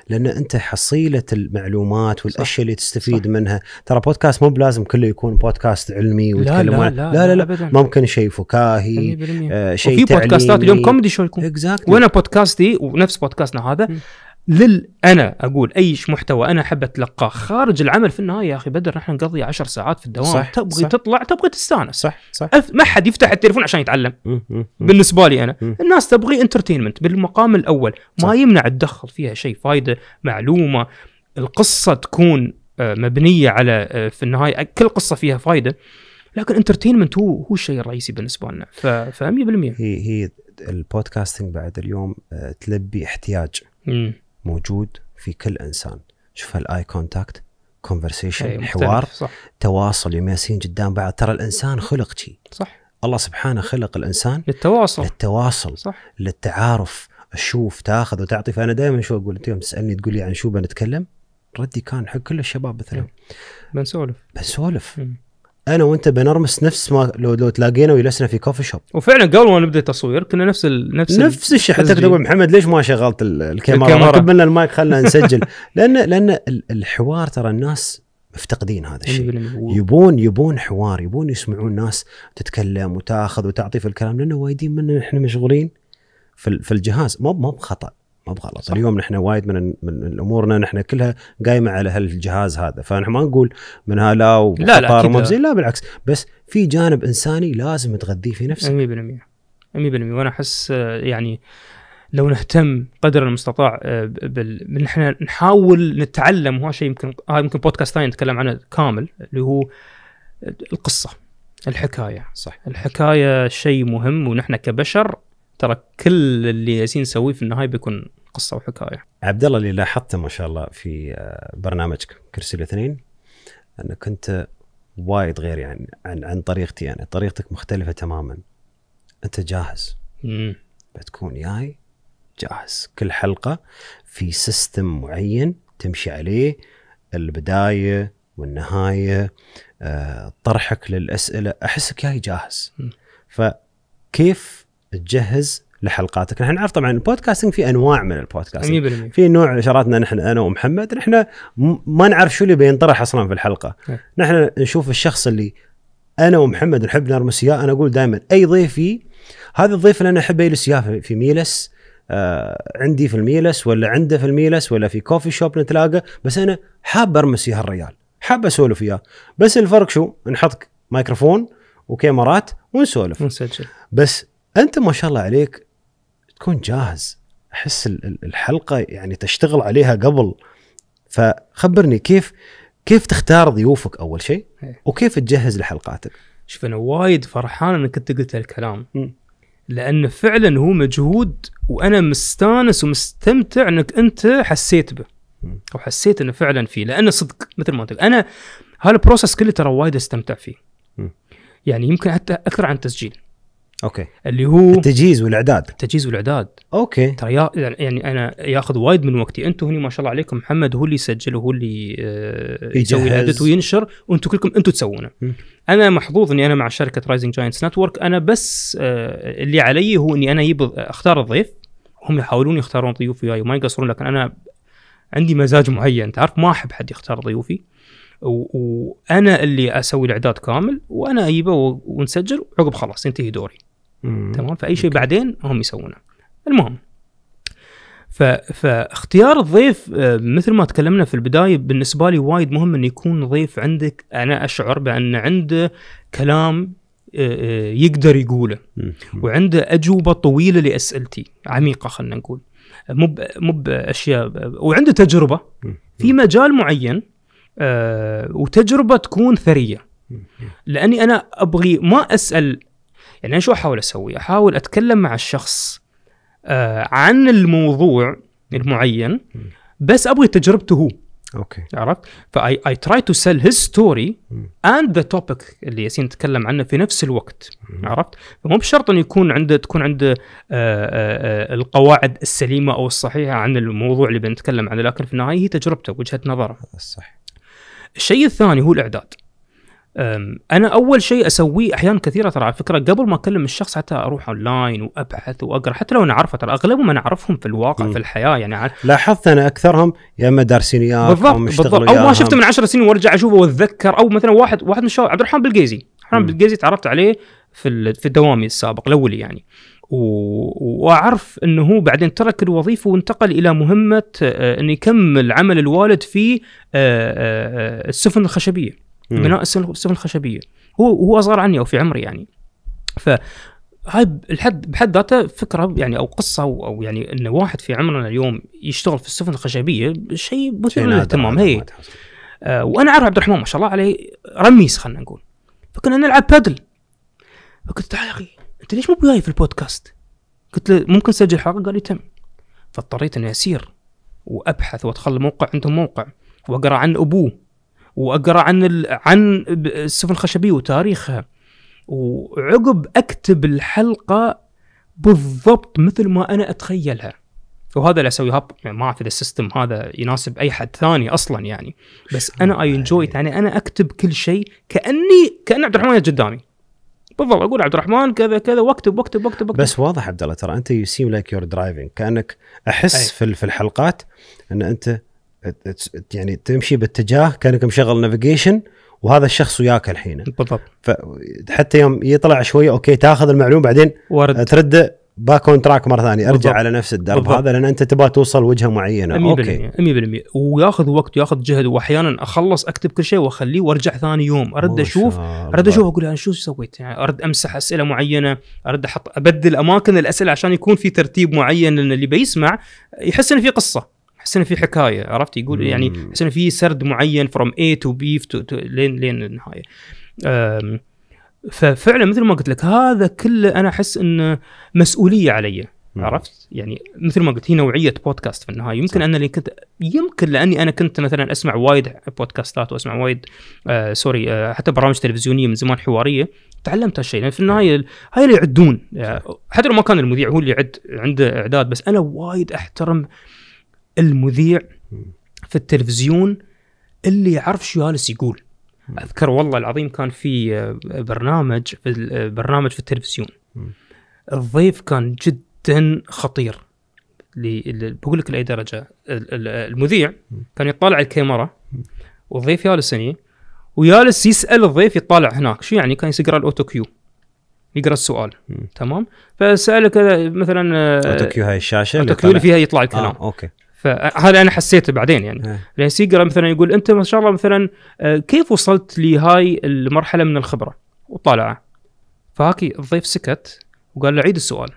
لان انت حصيله المعلومات والاشياء صح. اللي تستفيد صح. منها ترى بودكاست مو بلازم كله يكون بودكاست علمي ويتكلم لا لا لا, لا, لا, لا, لا ممكن شيء فكاهي آه شيء في بودكاستات اليوم كوميدي شو يكون exactly. وانا بودكاستي ونفس بودكاستنا هذا م. لل انا اقول ايش محتوى انا احب اتلقاه خارج العمل في النهايه يا اخي بدر نحن نقضي 10 ساعات في الدوام صح تبغي صح تطلع تبغي تستانس صح صح ما حد يفتح التليفون عشان يتعلم بالنسبه لي انا الناس تبغي انترتينمنت بالمقام الاول ما يمنع تدخل فيها شيء فائده معلومه القصه تكون آه، مبنيه على آه، في النهايه كل قصه فيها فائده لكن انترتينمنت هو هو الشيء الرئيسي بالنسبه لنا ف 100% هي هي البودكاستنج بعد اليوم آه، تلبي احتياج موجود في كل انسان شوف الاي كونتاكت كونفرسيشن حوار صح. تواصل يماسين قدام بعض ترى الانسان خلق شي صح الله سبحانه خلق الانسان للتواصل للتواصل صح. للتعارف اشوف تاخذ وتعطي فانا دائما شو اقول انت يوم تسالني تقول لي عن شو بنتكلم ردي كان حق كل الشباب مثلا إيه. بنسولف بنسولف انا وانت بنرمس نفس ما لو لو تلاقينا ويلسنا في كوفي شوب وفعلا قبل ما نبدا تصوير كنا نفس ال نفس نفس الشيء حتى كنت اقول محمد ليش ما شغلت الكاميرا؟ الكاميرا قبلنا المايك خلنا نسجل [LAUGHS] لان لان الحوار ترى الناس مفتقدين هذا الشيء يبون يبون حوار يبون يسمعون ناس تتكلم وتاخذ وتعطي في الكلام لانه وايدين منا احنا مشغولين في الجهاز مو مو بخطا ما بغلط اليوم نحن وايد من من امورنا نحن كلها قايمه على هالجهاز هذا فنحن ما نقول من لا لا لا لا بالعكس بس في جانب انساني لازم تغذيه في نفسك 100% 100% وانا احس آه، يعني لو نهتم قدر المستطاع آه، بال... نحن نحاول نتعلم وهذا شيء يمكن هذا يمكن بودكاست ثاني نتكلم عنه كامل اللي هو القصه الحكايه صح الحكايه شيء مهم ونحن كبشر ترى كل اللي جالسين نسويه في النهايه بيكون قصه وحكايه. عبد الله اللي لاحظته ما شاء الله في آه، برنامجك كرسي الاثنين انك كنت وايد غير يعني عن عن طريقتي يعني طريقتك مختلفه تماما. انت جاهز. امم بتكون جاي جاهز كل حلقه في سيستم معين تمشي عليه البدايه والنهايه آه، طرحك للاسئله احسك جاي جاهز. فكيف تجهز لحلقاتك نحن نعرف طبعا البودكاستنج في انواع من البودكاستنج 100% في نوع اشاراتنا نحن انا ومحمد نحن ما نعرف شو اللي بينطرح اصلا في الحلقه نعم. نحن نشوف الشخص اللي انا ومحمد نحب نرمس اياه انا اقول دائما اي ضيفي هذا الضيف اللي انا احب اجلس اياه في ميلس آه عندي في الميلس ولا عنده في الميلس ولا في كوفي شوب نتلاقى بس انا حاب ارمس اياه الريال حاب اسولف اياه بس الفرق شو نحط مايكروفون وكاميرات ونسولف ونسجل بس انت ما شاء الله عليك تكون جاهز احس الحلقه يعني تشتغل عليها قبل فخبرني كيف كيف تختار ضيوفك اول شيء إيه. وكيف تجهز لحلقاتك شوف انا وايد فرحان انك انت قلت هالكلام لانه فعلا هو مجهود وانا مستانس ومستمتع انك انت حسيت به او حسيت انه فعلا فيه لانه صدق مثل ما قلت انا هالبروسس كله ترى وايد استمتع فيه يعني يمكن حتى اكثر عن التسجيل اوكي اللي هو التجهيز والاعداد التجهيز والاعداد اوكي ترى يعني انا ياخذ وايد من وقتي انتم هني ما شاء الله عليكم محمد هو اللي يسجل وهو اللي آه، يسوي الايديت وينشر وانتم كلكم انتم تسوونه انا محظوظ اني انا مع شركه رايزنج جاينتس نتورك انا بس آه، اللي علي هو اني انا يب اختار الضيف هم يحاولون يختارون ضيوف وياي وما يقصرون لكن انا عندي مزاج معين تعرف ما احب حد يختار ضيوفي وانا اللي اسوي الاعداد كامل وانا اجيبه ونسجل عقب خلاص ينتهي دوري تمام فاي شيء بعدين هم يسوونه المهم ف... فاختيار الضيف آه، مثل ما تكلمنا في البدايه بالنسبه لي وايد مهم انه يكون ضيف عندك انا اشعر بان عنده كلام آه، آه، يقدر يقوله وعنده اجوبه طويله لاسئلتي عميقه خلينا نقول مو مو باشياء وعنده تجربه في مجال معين وتجربه تكون ثريه لاني انا ابغي ما اسال يعني انا شو احاول اسوي؟ احاول اتكلم مع الشخص آه، عن الموضوع المعين بس ابغي تجربته هو اوكي عرفت؟ فاي اي تراي تو سيل هيز ستوري اند ذا توبيك اللي ياسين نتكلم عنه في نفس الوقت مم. عرفت؟ فمو بشرط انه يكون عنده تكون عنده آآ آه، آآ آه، القواعد السليمه او الصحيحه عن الموضوع اللي بنتكلم عنه لكن في النهايه هي تجربته وجهه نظره. صح. الشيء الثاني هو الاعداد. انا اول شيء اسويه احيانا كثيره ترى على فكره قبل ما اكلم الشخص حتى اروح اونلاين وابحث واقرا حتى لو انا اعرفه ترى اغلبهم انا اعرفهم في الواقع م. في الحياه يعني لاحظت انا اكثرهم يا اما دارسين او بالضبط بالضبط او ما شفته من عشر سنين وارجع اشوفه واتذكر او مثلا واحد واحد من الشباب عبد الرحمن بلقيزي الرحمن بلقيزي تعرفت عليه في في دوامي السابق الاولي يعني و... واعرف انه هو بعدين ترك الوظيفه وانتقل الى مهمه آه، انه يكمل عمل الوالد في آه، آه، السفن الخشبيه بناء السفن الخشبيه هو هو اصغر عني او في عمري يعني ف هاي الحد بحد ذاته فكره يعني او قصه او, يعني ان واحد في عمرنا اليوم يشتغل في السفن الخشبيه شيء مثير للاهتمام هي آه وانا اعرف عبد الرحمن ما شاء الله عليه رميس خلينا نقول فكنا نلعب بادل فقلت تعال يا اخي انت ليش مو بياي في البودكاست؟ قلت له ممكن سجل حلقه قال لي تم فاضطريت اني اسير وابحث وادخل الموقع عندهم موقع واقرا عن ابوه واقرا عن ال... عن السفن الخشبيه وتاريخها وعقب اكتب الحلقه بالضبط مثل ما انا اتخيلها وهذا اللي اسويه يعني ما اعرف اذا السيستم هذا يناسب اي حد ثاني اصلا يعني بس انا اي انجوي يعني انا اكتب كل شيء كاني كان عبد الرحمن قدامي بالضبط اقول عبد الرحمن كذا كذا واكتب واكتب واكتب بس واضح عبد الله ترى انت يو سيم لايك يور درايفنج كانك احس أي. في الحلقات ان انت يعني تمشي باتجاه كانك مشغل نافيجيشن وهذا الشخص وياك الحين بالضبط فحتى يوم يطلع شويه اوكي تاخذ المعلومه بعدين ورد ترد باك اون تراك مره ثانيه ارجع بالضبط. على نفس الدرب بالضبط. هذا لان انت تبغى توصل وجهه معينه أمي اوكي 100% وياخذ وقت وياخذ جهد واحيانا اخلص اكتب كل شيء واخليه وارجع ثاني يوم ارد اشوف ارد اشوف اقول انا شو سويت يعني ارد امسح اسئله معينه ارد احط ابدل اماكن الاسئله عشان يكون في ترتيب معين لان اللي بيسمع يحس ان في قصه احس انه في حكايه عرفت يقول يعني احس انه في سرد معين فروم اي تو بي لين لين النهايه ففعلا مثل ما قلت لك هذا كله انا احس انه مسؤوليه علي عرفت؟ يعني مثل ما قلت هي نوعيه بودكاست في النهايه يمكن صح. انا اللي كنت يمكن لاني انا كنت مثلا اسمع وايد بودكاستات واسمع وايد آه سوري آه حتى برامج تلفزيونيه من زمان حواريه تعلمت هالشيء لان في النهايه هاي اللي يعدون يعني حتى لو ما كان المذيع هو اللي يعد عنده اعداد بس انا وايد احترم المذيع في التلفزيون اللي يعرف شو جالس يقول اذكر والله العظيم كان في آه، برنامج في آه، برنامج في التلفزيون الضيف كان جدا خطير بقول لك لاي درجه المذيع كان يطالع الكاميرا والضيف جالس هني وجالس يسال الضيف يطالع هناك شو يعني كان يقرا الاوتو كيو يقرا السؤال مم. تمام فسالك مثلا آه، اوتو كيو هاي الشاشه اوتو كيو اللي فيها يطلع الكلام آه، اوكي فهذا انا حسيته بعدين يعني لان إيه. يعني سيجرا مثلا يقول انت ما شاء الله مثلا آه، كيف وصلت لهاي المرحله من الخبره وطالعه فهاكي الضيف سكت وقال له عيد السؤال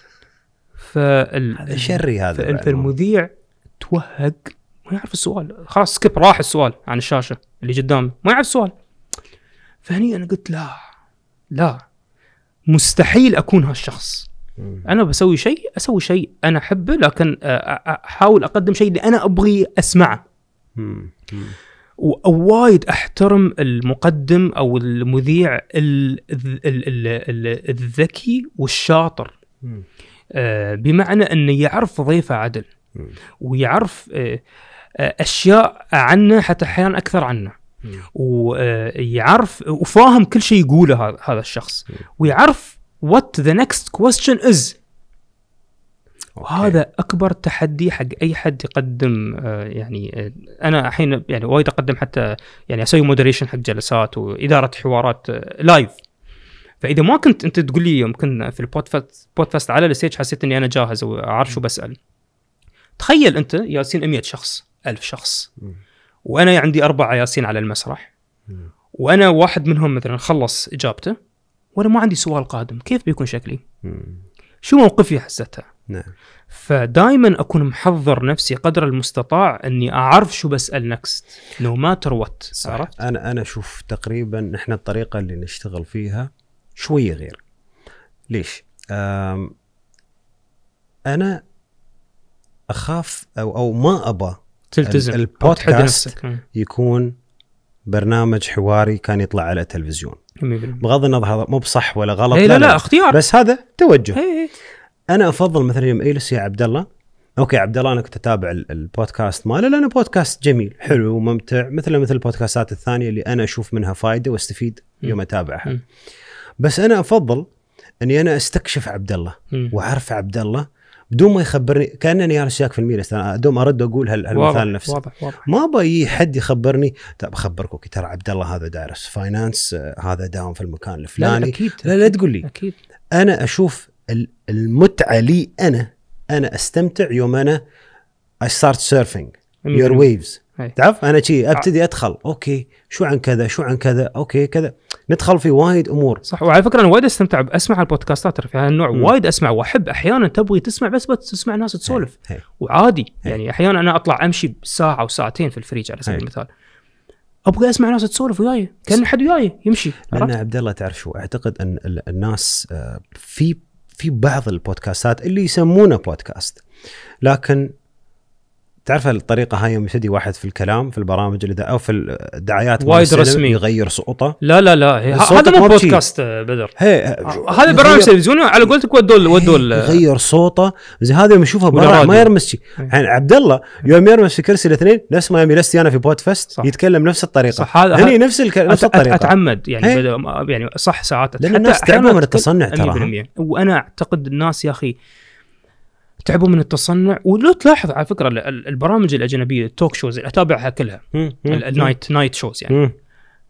[LAUGHS] فال شري هذا فالمذيع توهق ما يعرف السؤال خلاص سكيب راح السؤال عن الشاشه اللي قدامه ما يعرف السؤال فهني انا قلت لا لا مستحيل اكون هالشخص انا بسوي شيء اسوي شيء انا احبه لكن آه، آه، آه، احاول اقدم شيء اللي انا ابغي اسمعه ووايد وايد احترم المقدم او المذيع الذكي والشاطر بمعنى انه يعرف ضيفه عدل ويعرف اشياء عنه حتى احيانا اكثر عنه ويعرف وفاهم كل شيء يقوله هذا الشخص ويعرف what the next question is وهذا اكبر تحدي حق اي حد يقدم آه، يعني آه، انا الحين يعني وايد اقدم حتى يعني اسوي مودريشن حق جلسات واداره حوارات لايف آه، فاذا ما كنت انت تقول لي يوم كنا في البودكاست بودكاست على الستيج حسيت اني انا جاهز واعرف شو بسال تخيل انت ياسين 100 شخص 1000 شخص وانا عندي اربع ياسين على المسرح وانا واحد منهم مثلا خلص اجابته وانا ما عندي سؤال قادم كيف بيكون شكلي؟ مم. شو موقفي حستها؟ نعم فدائما اكون محضر نفسي قدر المستطاع اني اعرف شو بسال نكست نو ماتر وات انا انا اشوف تقريبا نحن الطريقه اللي نشتغل فيها شويه غير ليش؟ انا اخاف او او ما ابى تلتزم البودكاست يكون برنامج حواري كان يطلع على التلفزيون بغض النظر هذا مو بصح ولا غلط إيه، لا, لا لا اختيار بس هذا توجه هي. إيه، إيه. انا افضل مثلا يوم اجلس يا عبد الله اوكي عبد الله انا كنت اتابع البودكاست ماله لانه بودكاست جميل حلو وممتع مثل مثل البودكاستات الثانيه اللي انا اشوف منها فائده واستفيد يوم اتابعها بس انا افضل اني انا استكشف عبد الله واعرف عبد الله بدون ما يخبرني كانني انا شاك في الميرس انا دوم ارد اقول هالمثال نفسه واضح واضح ما ابغى حد يخبرني طب اخبرك اوكي ترى عبد الله هذا دارس فاينانس آه، هذا داوم في المكان الفلاني لا اكيد لا, لا تقول لي اكيد انا اشوف المتعه لي انا انا استمتع يوم انا اي ستارت سيرفنج يور ويفز إيه. تعرف انا شي آه. ابتدي ادخل اوكي شو عن كذا شو عن كذا اوكي كذا ندخل في وايد امور صح وعلى فكره انا وايد استمتع باسمع البودكاستات في يعني النوع وايد اسمع واحب احيانا تبغي تسمع بس بس تسمع ناس تسولف وعادي هي. يعني احيانا انا اطلع امشي ساعه او ساعتين في الفريج على سبيل المثال ابغى اسمع ناس تسولف وياي كان حد وياي يمشي لان عبد الله تعرف شو اعتقد ان الناس آه، في في بعض البودكاستات اللي يسمونه بودكاست لكن تعرف الطريقه هاي يوم يبتدي واحد في الكلام في البرامج اللي او في الدعايات وايد رسمي يغير صوته لا لا لا يعني هذا مو بودكاست آه، بدر آه، هذا برامج تلفزيوني على قولتك ودول ودول يغير صوته زي هذا يوم يشوفه برا ما يرمس شيء إيه. يعني عبد الله يوم يرمس في كرسي الاثنين نفس ما يوم يلستي انا في بودفست يتكلم نفس الطريقه صح هذا هني نفس نفس الطريقه اتعمد يعني إيه. يعني صح ساعات لان الناس تعبوا من التصنع ترى 100% وانا اعتقد الناس يا اخي تعبوا من التصنع ولو تلاحظ على فكره البرامج الاجنبيه التوك شوز اللي اتابعها كلها النايت نايت شوز يعني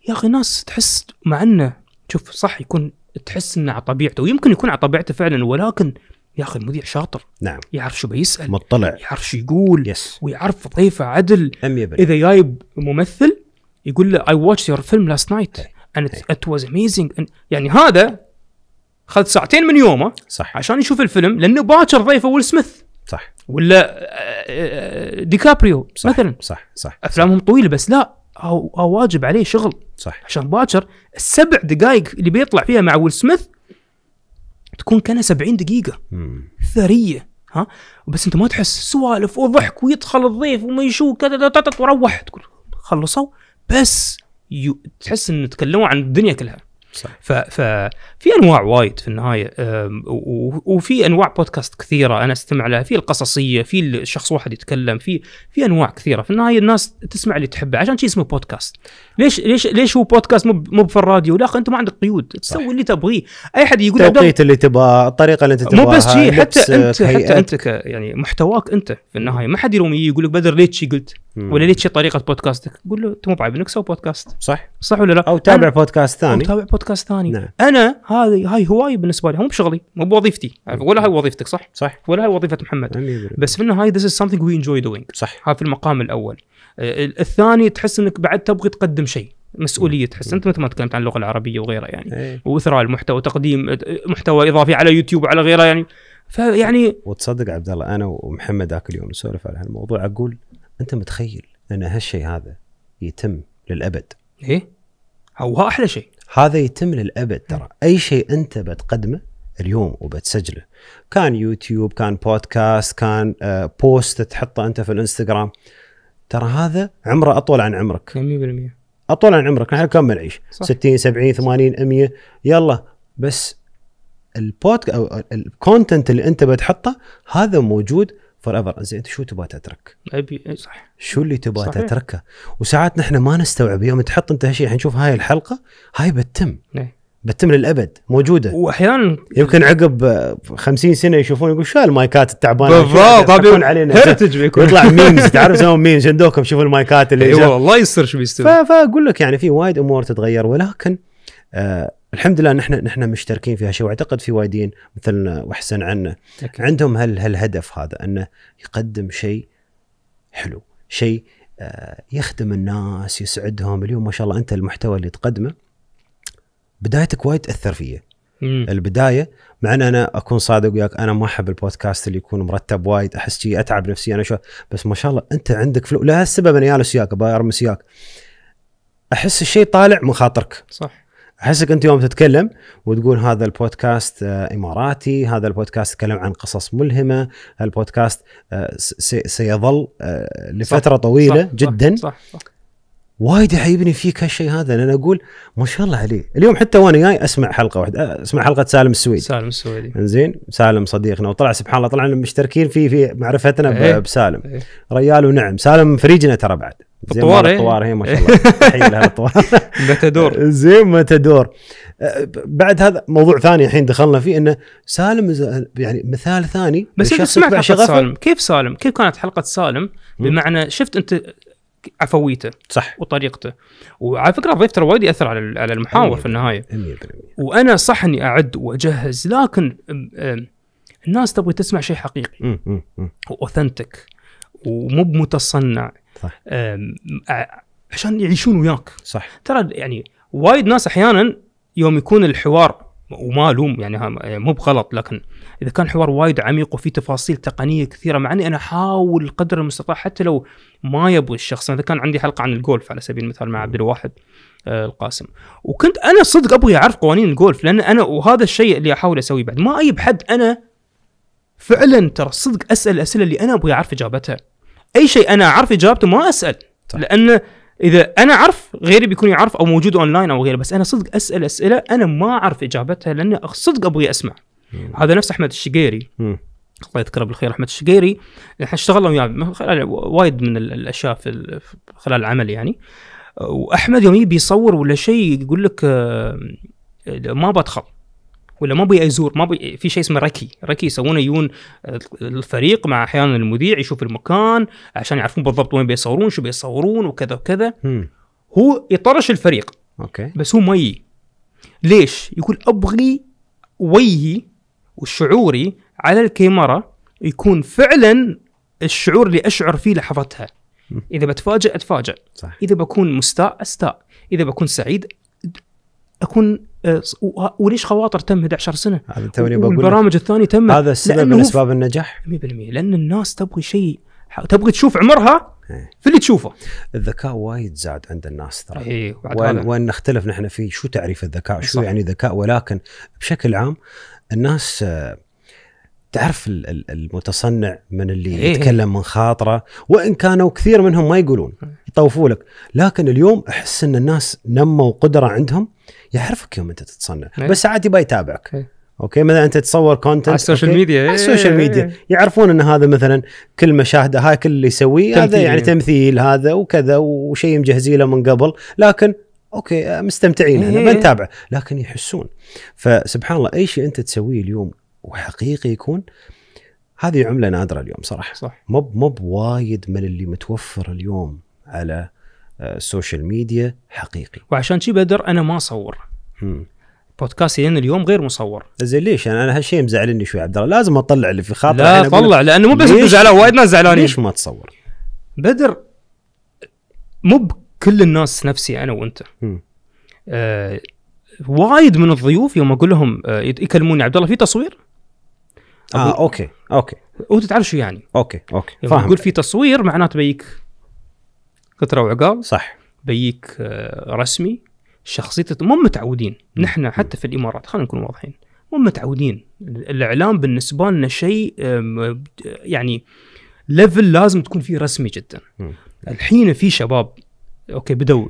يا اخي ناس تحس مع انه شوف صح يكون تحس انه على طبيعته ويمكن يكون على طبيعته فعلا ولكن يا اخي المذيع شاطر نعم يعرف شو بيسال مطلع يعرف شو يقول يس. ويعرف ضيفه عدل 100% اذا جايب ممثل يقول له اي واتش يور فيلم لاست نايت اند ات واز اميزنج يعني هذا خذ ساعتين من يومه صح عشان يشوف الفيلم لانه باكر ضيفه ويل سميث صح ولا آه، آه، ديكابريو صح مثلا صح صح افلامهم طويله بس لا أو, أو واجب عليه شغل صح عشان باكر السبع دقائق اللي بيطلع فيها مع ويل سميث تكون كانها 70 دقيقه مم. ثريه ها بس انت ما تحس سوالف وضحك ويدخل الضيف وما يشوف كذا وروح تقول خلصوا بس يو... تحس ان تكلموا عن الدنيا كلها صح. ففي انواع وايد في النهايه وفي انواع بودكاست كثيره انا استمع لها في القصصيه في الشخص واحد يتكلم في في انواع كثيره في النهايه الناس تسمع اللي تحبه عشان شي اسمه بودكاست ليش ليش ليش هو بودكاست مو مو في الراديو لا انت ما عندك قيود تسوي اللي تبغيه اي حد يقول التوقيت اللي تبغاه الطريقه اللي انت تبغاها مو بس شي حتى انت حتى انت يعني محتواك انت في النهايه ما حد يروم يقول لك بدر ليش قلت ولا ليش طريقه بودكاستك؟ قول له انت مو بعيب سوي بودكاست صح صح ولا لا؟ او تابع بودكاست ثاني او تابع بودكاست ثاني نعم. انا هذه هاي هوايه بالنسبه لي مو بشغلي مو بوظيفتي ولا هاي وظيفتك صح؟ صح ولا هاي وظيفه محمد أميبري. بس في النهايه ذس از سمثينج وي انجوي دوينج صح هذا في المقام الاول آه، الثاني تحس انك بعد تبغي تقدم شيء مسؤوليه تحس انت مثل ما تكلمت عن اللغه العربيه وغيرها يعني أيه. واثراء المحتوى وتقديم آه، آه، محتوى اضافي على يوتيوب وعلى غيره يعني فيعني وتصدق عبد الله انا ومحمد ذاك اليوم نسولف على هالموضوع اقول انت متخيل ان هالشيء هذا يتم للابد ايه هو احلى شيء هذا يتم للابد ترى اي شيء انت بتقدمه اليوم وبتسجله كان يوتيوب كان بودكاست كان آه، بوست تحطه انت في الانستغرام ترى هذا عمره اطول عن عمرك 100% اطول عن عمرك نحن كم بنعيش 60 70 80 100 يلا بس البودكاست او الكونتنت اللي انت بتحطه هذا موجود فور ايفر زين انت شو تبغى تترك؟ ابي إيه. صح شو اللي تبغى تتركه؟ وساعات نحن ما نستوعب يوم تحط انت هالشيء الحين شوف هاي الحلقه هاي بتتم إيه. بتتم للابد موجوده واحيانا يمكن عقب 50 سنه يشوفون يقول شو المايكات التعبانه بالضبط علينا هيرتج بيكون يطلع ميمز [LAUGHS] تعرف يسوون ميمز عندكم شوفوا المايكات اللي اي والله يصير شو بيستوي فاقول لك يعني في وايد امور تتغير ولكن آه الحمد لله نحن نحن مشتركين في هالشيء واعتقد في وايدين مثلنا واحسن عنا أكيد. عندهم هال هالهدف هذا انه يقدم شيء حلو شيء آه، يخدم الناس يسعدهم اليوم ما شاء الله انت المحتوى اللي تقدمه بدايتك وايد تاثر فيه مم. البدايه مع ان انا اكون صادق وياك انا ما احب البودكاست اللي يكون مرتب وايد احس شيء اتعب نفسي انا شو بس ما شاء الله انت عندك فلو لهالسبب انا جالس وياك ارمس وياك احس الشيء طالع من خاطرك صح احسك انت يوم تتكلم وتقول هذا البودكاست آه، اماراتي، هذا البودكاست يتكلم عن قصص ملهمه، البودكاست آه، سيظل آه، لفتره طويله صح جدا صح صح, صح. وايد يعيبني فيك هالشيء هذا لان اقول ما شاء الله عليه، اليوم حتى وانا جاي اسمع حلقه واحده اسمع حلقه سالم السويدي سالم السويدي انزين سالم صديقنا وطلع سبحان الله طلعنا مشتركين في في معرفتنا ايه. بسالم ايه. ريال ونعم سالم فريجنا ترى بعد في الطوار الطوار هي ما شاء الله تحيه [LAUGHS] لها الطوار متدور [LAUGHS] زي متدور أه، بعد هذا موضوع ثاني الحين دخلنا فيه انه سالم يعني مثال ثاني بس انت سمعت حلقه سالم كيف سالم كيف كانت حلقه سالم بمعنى شفت انت عفويته صح وطريقته وعلى فكره الضيف ترى وايد ياثر على على المحاور في النهايه 100% وانا صح اني اعد واجهز لكن الناس تبغى تسمع شيء حقيقي واوثنتك ومو بمتصنع صح عشان يعيشون وياك صح ترى يعني وايد ناس احيانا يوم يكون الحوار وما الوم يعني آه، مو بغلط لكن اذا كان حوار وايد عميق وفي تفاصيل تقنيه كثيره مع اني انا احاول قدر المستطاع حتى لو ما يبغي الشخص اذا كان عندي حلقه عن الجولف على سبيل المثال مع عبد الواحد آه، القاسم وكنت انا صدق ابغي اعرف قوانين الجولف لان انا وهذا الشيء اللي احاول اسويه بعد ما اجيب حد انا فعلا ترى صدق اسال الاسئله اللي انا ابغي اعرف اجابتها اي شيء انا اعرف اجابته ما اسال طيب. لان اذا انا اعرف غيري بيكون يعرف او موجود اونلاين او غيره بس انا صدق اسال اسئله انا ما اعرف اجابتها لان صدق ابغي اسمع مم. هذا نفس احمد الشقيري الله يذكره بالخير احمد الشقيري احنا اشتغلنا وياه خلال وايد من الاشياء في خلال العمل يعني واحمد يوم يبي يصور ولا شيء يقول لك آه، ما بدخل ولا ما بي يزور ما بي في شيء اسمه ركي ركي يسوونه يجون الفريق مع احيانا المذيع يشوف المكان عشان يعرفون بالضبط وين بيصورون شو بيصورون وكذا وكذا هو يطرش الفريق اوكي بس هو ما يجي ليش يقول ابغي ويهي وشعوري على الكاميرا يكون فعلا الشعور اللي اشعر فيه لحظتها اذا بتفاجئ اتفاجئ صح. اذا بكون مستاء استاء اذا بكون سعيد اكون آه، آه، وليش خواطر تم 11 سنه هذا توني بقول البرامج الثانيه تم هذا السبب من اسباب النجاح 100% لان الناس تبغي شيء تبغي تشوف عمرها إيه. في اللي تشوفه الذكاء وايد زاد عند الناس ترى إيه، وان, وين وين نختلف نحن في شو تعريف الذكاء شو صح. يعني ذكاء ولكن بشكل عام الناس آه تعرف المتصنع من اللي إيه،, إيه يتكلم من خاطره وان كانوا كثير منهم ما يقولون يطوفوا لك لكن اليوم احس ان الناس نموا قدره عندهم يعرفك يوم انت تتصنع إيه بس عاد يبى يتابعك إيه اوكي مثلا انت تصور كونتنت على السوشيال ميديا على السوشيال إيه، ميديا إيه. يعرفون ان هذا مثلا كل مشاهده هاي كل اللي يسويه هذا يعني تمثيل هذا وكذا وشيء له من قبل لكن اوكي مستمتعين احنا بنتابع لكن يحسون فسبحان الله اي شيء انت تسويه اليوم وحقيقي يكون هذه عمله نادره اليوم صراحه صح مب مب وايد من اللي متوفر اليوم على السوشيال آه، ميديا حقيقي وعشان شي بدر انا ما اصور بودكاست لين اليوم غير مصور زين ليش يعني انا هالشيء مزعلني شوي عبد الله لازم اطلع اللي في خاطري لا طلع لانه مو بس زعلان وايد ناس زعلانين ليش ما تصور؟ بدر مو بكل الناس نفسي انا وانت آه وايد من الضيوف يوم اقول لهم آه يكلموني عبد الله في تصوير؟ اه اوكي اوكي هو تعرف شو يعني اوكي اوكي فاهم يقول في تصوير معناته بيك كثره وعقال صح بيك آه، رسمي شخصيته مو متعودين نحن حتى في الامارات خلينا نكون واضحين مو متعودين الاعلام بالنسبه لنا شيء يعني ليفل لازم تكون فيه رسمي جدا الحين في شباب اوكي بدوا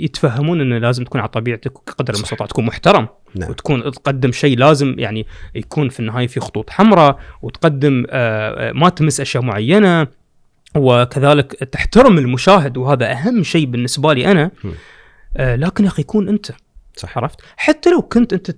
يتفهمون انه لازم تكون على طبيعتك قدر المستطاع تكون محترم نعم. وتكون تقدم شيء لازم يعني يكون في النهايه في خطوط حمراء وتقدم آه، آه، ما تمس اشياء معينه وكذلك تحترم المشاهد وهذا اهم شيء بالنسبه لي انا آه، لكن يا اخي يكون انت صح عرفت حتى لو كنت انت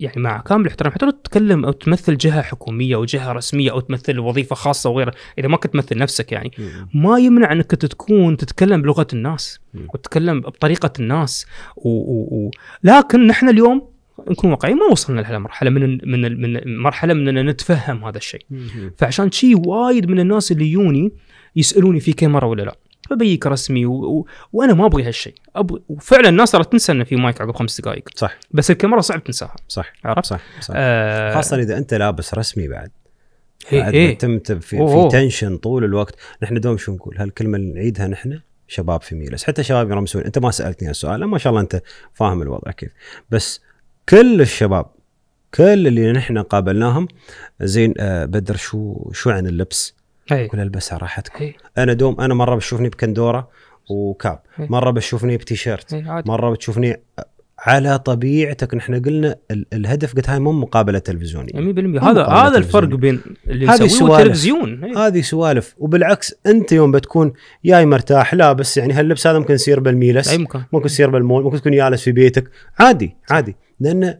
يعني مع كامل الاحترام حتى لو تتكلم او تمثل جهه حكوميه او جهه رسميه او تمثل وظيفه خاصه وغيره اذا ما كنت تمثل نفسك يعني ما يمنع انك تكون تتكلم بلغه الناس وتتكلم بطريقه الناس و... و... و... لكن نحن اليوم نكون واقعيين ما وصلنا لهالمرحله من من من مرحله من اننا نتفهم هذا الشيء فعشان شيء وايد من الناس اللي يوني يسالوني في كاميرا ولا لا فبيك رسمي و... و... وانا ما ابغي هالشيء ابغي وفعلا الناس صارت تنسى انه في مايك عقب خمس دقائق صح بس الكاميرا صعب تنساها صح عرفت؟ صح, صح. آه... خاصه اذا انت لابس رسمي بعد هي إيه، إيه. تم في, في تنشن طول الوقت نحن دوم شو نقول هالكلمه اللي نعيدها نحن شباب في ميلس حتى شباب يرمسون انت ما سالتني هالسؤال ما شاء الله انت فاهم الوضع كيف بس كل الشباب كل اللي نحن قابلناهم زين آه، بدر شو شو عن اللبس كل إيه. البسها راحتكم أي. انا دوم انا مره بتشوفني بكندوره وكاب أي. مره بتشوفني بتيشيرت إيه، مره بتشوفني على طبيعتك نحن قلنا الهدف قلت هاي مو مقابله تلفزيونيه 100% يعني هذا هذا الفرق بين اللي نسويه والتلفزيون إيه. هذه سوالف وبالعكس انت يوم بتكون جاي مرتاح لا بس يعني هاللبس هذا ممكن يصير بالميلس أي ممكن ممكن يصير بالمول ممكن تكون جالس في بيتك عادي عادي لان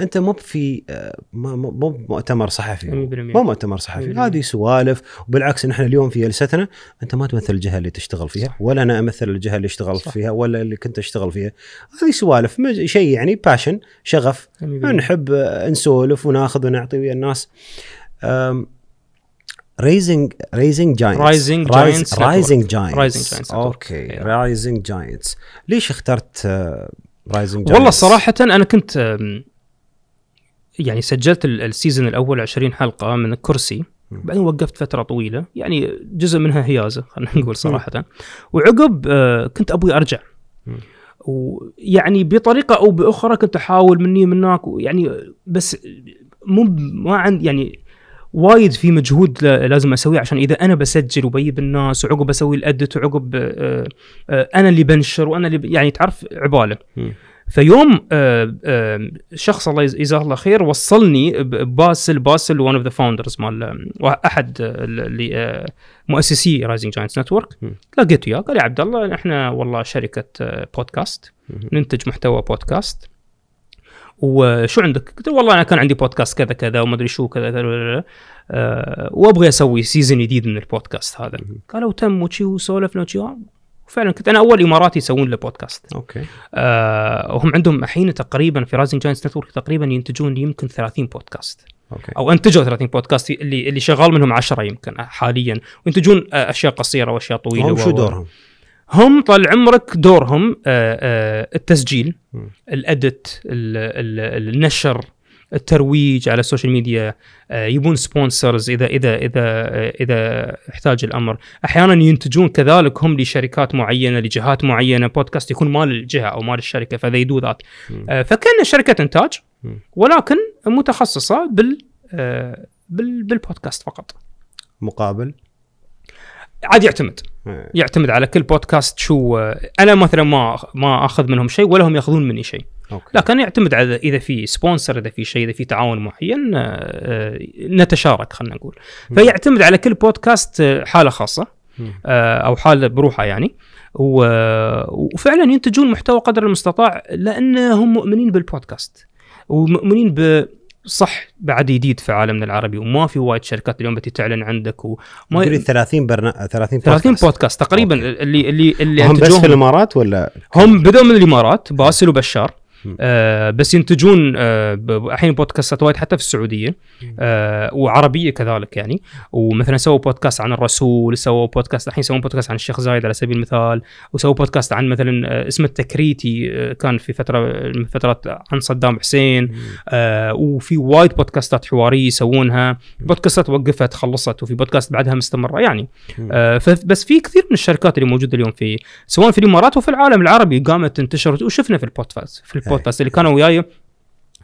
انت مو في آه، مو بمؤتمر صحفي مو مؤتمر صحفي هذه سوالف وبالعكس نحن اليوم في جلستنا انت ما تمثل الجهه اللي تشتغل فيها صح. ولا انا امثل الجهه اللي اشتغلت فيها ولا اللي كنت اشتغل فيها هذه سوالف شيء يعني باشن شغف نحب آه، نسولف وناخذ ونعطي ويا الناس ريزنج ريزنج جاينتس رايزنج جاينتس رايزنج جاينتس اوكي رايزنج جاينتس ليش اخترت رايزنج آه، جاينتس والله صراحه انا كنت يعني سجلت السيزون الاول 20 حلقه من الكرسي بعدين وقفت فتره طويله يعني جزء منها هيازه خلينا نقول صراحه وعقب آه، كنت ابغي ارجع ويعني بطريقه او باخرى كنت احاول مني ومن ويعني بس مو ما عند يعني وايد في مجهود لازم اسويه عشان اذا انا بسجل وبيب الناس وعقب اسوي الادت وعقب آه، آه، انا اللي بنشر وانا اللي يعني تعرف عباله فيوم آه، آه، شخص الله يجزاه الله خير وصلني باسل باسل ون اوف ذا فاوندرز مال آه، احد اللي مؤسسي رايزنج جاينتس نتورك لقيته اياه قال يا عبد الله احنا والله شركه بودكاست ننتج محتوى بودكاست وشو عندك؟ قلت والله انا كان عندي بودكاست كذا كذا وما ادري شو كذا كذا وابغى اسوي سيزون جديد من البودكاست هذا قالوا تم وشي وسولفنا وشي فعلا كنت انا اول اماراتي يسوون له بودكاست اوكي آه وهم عندهم الحين تقريبا في رايزنج جاينتس نتورك تقريبا ينتجون يمكن 30 بودكاست أوكي. او انتجوا 30 بودكاست اللي اللي شغال منهم 10 يمكن حاليا وينتجون آه، اشياء قصيره واشياء طويله هم شو دورهم؟ هم طال عمرك دورهم آه، آه، التسجيل الادت النشر الترويج على السوشيال ميديا آه، يبون سبونسرز اذا اذا اذا آه، اذا احتاج الامر احيانا ينتجون كذلك هم لشركات معينه لجهات معينه بودكاست يكون مال الجهه او مال الشركه فذي دو ذات آه، فكان شركه انتاج ولكن متخصصه بال بالبودكاست فقط مقابل عاد يعتمد يعتمد على كل بودكاست شو انا مثلا ما ما اخذ منهم شيء ولا هم ياخذون مني شيء أوكي. لكن يعتمد على اذا في سبونسر اذا في شيء اذا في تعاون معين آه، آه، نتشارك خلينا نقول فيعتمد على كل بودكاست آه، حاله خاصه او حاله بروحه يعني وفعلا ينتجون محتوى قدر المستطاع لانهم مؤمنين بالبودكاست ومؤمنين ب صح بعد جديد في عالمنا العربي وما في وايد شركات اليوم بتي تعلن عندك وما ي... 30 برنا... 30 بودكاست 30 بودكاست تقريبا أوكي. اللي اللي اللي هم بس في الامارات ولا هم بدوا من الامارات باسل وبشار آه بس ينتجون آه بودكاستات وايد حتى في السعوديه آه وعربيه كذلك يعني ومثلا سووا بودكاست عن الرسول سووا بودكاست الحين يسوون بودكاست عن الشيخ زايد على سبيل المثال وسووا بودكاست عن مثلا آه، اسمه التكريتي آه، كان في فتره من فترات عن صدام حسين آه وفي وايد بودكاستات حواريه يسوونها بودكاستات وقفت خلصت وفي بودكاست بعدها مستمره يعني آه بس في كثير من الشركات اللي موجوده اليوم في سواء في الامارات وفي العالم العربي قامت تنتشر وشفنا في البودكاست في البودكاست البودكاست اللي كانوا وياي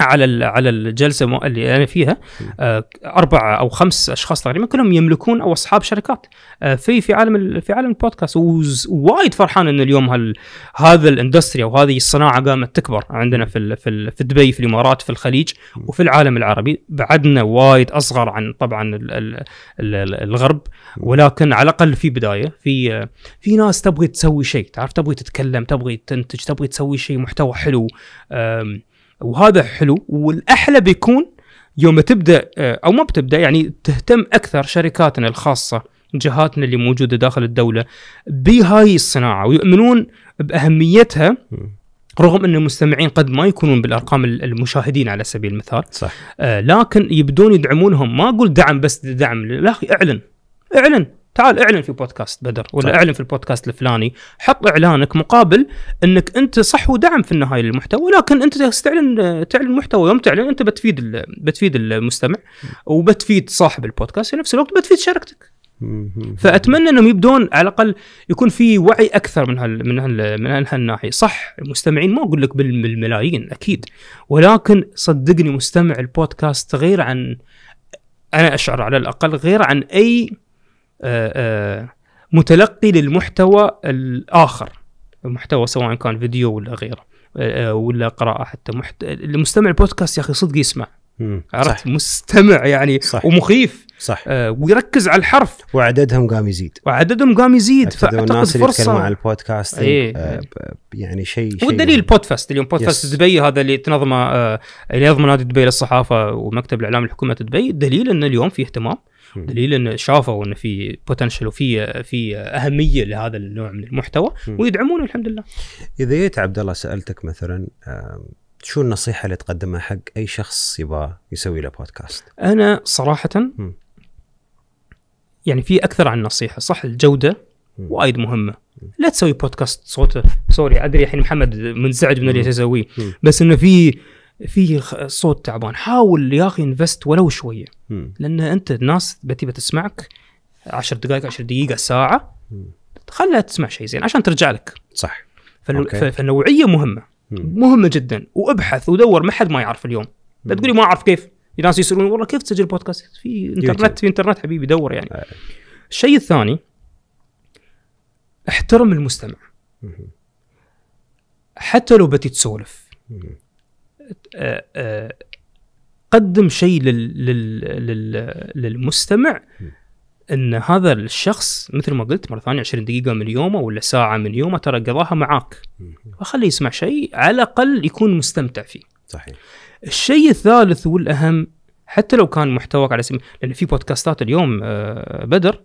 على على الجلسه اللي انا فيها آه، اربع او خمس اشخاص تقريبا كلهم يملكون او اصحاب شركات آه، في في عالم في عالم البودكاست ووايد فرحان ان اليوم هال هذا الاندستري او هذه الصناعه قامت تكبر عندنا في ال في ال في دبي في الامارات في الخليج وفي العالم العربي بعدنا وايد اصغر عن طبعا ال ال الغرب ولكن على الاقل في بدايه في آه، في ناس تبغي تسوي شيء تعرف تبغي تتكلم تبغي تنتج تبغي تسوي شيء محتوى حلو وهذا حلو والاحلى بيكون يوم تبدا آه، او ما بتبدا يعني تهتم اكثر شركاتنا الخاصه جهاتنا اللي موجوده داخل الدوله بهاي الصناعه ويؤمنون باهميتها رغم ان المستمعين قد ما يكونون بالارقام المشاهدين على سبيل المثال صح آه لكن يبدون يدعمونهم ما اقول دعم بس دعم لا اخي اعلن اعلن تعال اعلن في بودكاست بدر ولا طيب. اعلن في البودكاست الفلاني حط اعلانك مقابل انك انت صح ودعم في النهايه للمحتوى ولكن انت تعلن تعلن محتوى يوم تعلن انت بتفيد بتفيد المستمع وبتفيد صاحب البودكاست في نفس الوقت بتفيد شركتك فاتمنى انهم يبدون على الاقل يكون في وعي اكثر من هال من هال من هالناحيه، صح المستمعين ما اقول لك بالملايين اكيد ولكن صدقني مستمع البودكاست غير عن انا اشعر على الاقل غير عن اي آه، آه، متلقي للمحتوى الاخر المحتوى سواء كان فيديو ولا غيره آه، ولا قراءه حتى محت... المستمع البودكاست يا اخي صدق يسمع عرفت مستمع يعني صح. ومخيف صح ويركز على الحرف وعددهم قام يزيد وعددهم قام يزيد فاعتقد الناس اللي يتكلمون عن البودكاست إيه. آه يعني شيء شي والدليل يعني. بودفاست اليوم بودفاست دبي هذا اللي تنظمه آه اللي ينظمه نادي دبي للصحافه ومكتب الاعلام الحكومه دبي الدليل ان اليوم في اهتمام دليل شافوا ان في بوتنشل وفي في اهميه لهذا النوع من المحتوى ويدعمونه الحمد لله. اذا جيت عبد الله سالتك مثلا شو النصيحه اللي تقدمها حق اي شخص يبغى يسوي له بودكاست؟ انا صراحه م. يعني في اكثر عن نصيحه صح الجوده وايد مهمه لا تسوي بودكاست صوته سوري ادري الحين محمد منزعج من اللي تسويه بس انه في في صوت تعبان حاول يا اخي انفست ولو شويه لان انت الناس بتبى تسمعك 10 دقائق 10 دقيقه ساعه خلها تسمع شيء زين عشان ترجع لك صح فالنو... فالنوعيه مهمه مهمه جدا وابحث ودور ما حد ما يعرف اليوم لا تقولي ما اعرف كيف ناس يسالون والله كيف تسجل بودكاست في انترنت في انترنت حبيبي دور يعني آه. الشيء الثاني احترم المستمع حتى لو بتي تسولف قدم شيء لل لل للمستمع ان هذا الشخص مثل ما قلت مره ثانيه 20 دقيقه من يومه ولا ساعه من يومه ترى قضاها معاك فخليه يسمع شيء على الاقل يكون مستمتع فيه صحيح الشيء الثالث والاهم حتى لو كان محتواك على سبيل لان في بودكاستات اليوم آه، بدر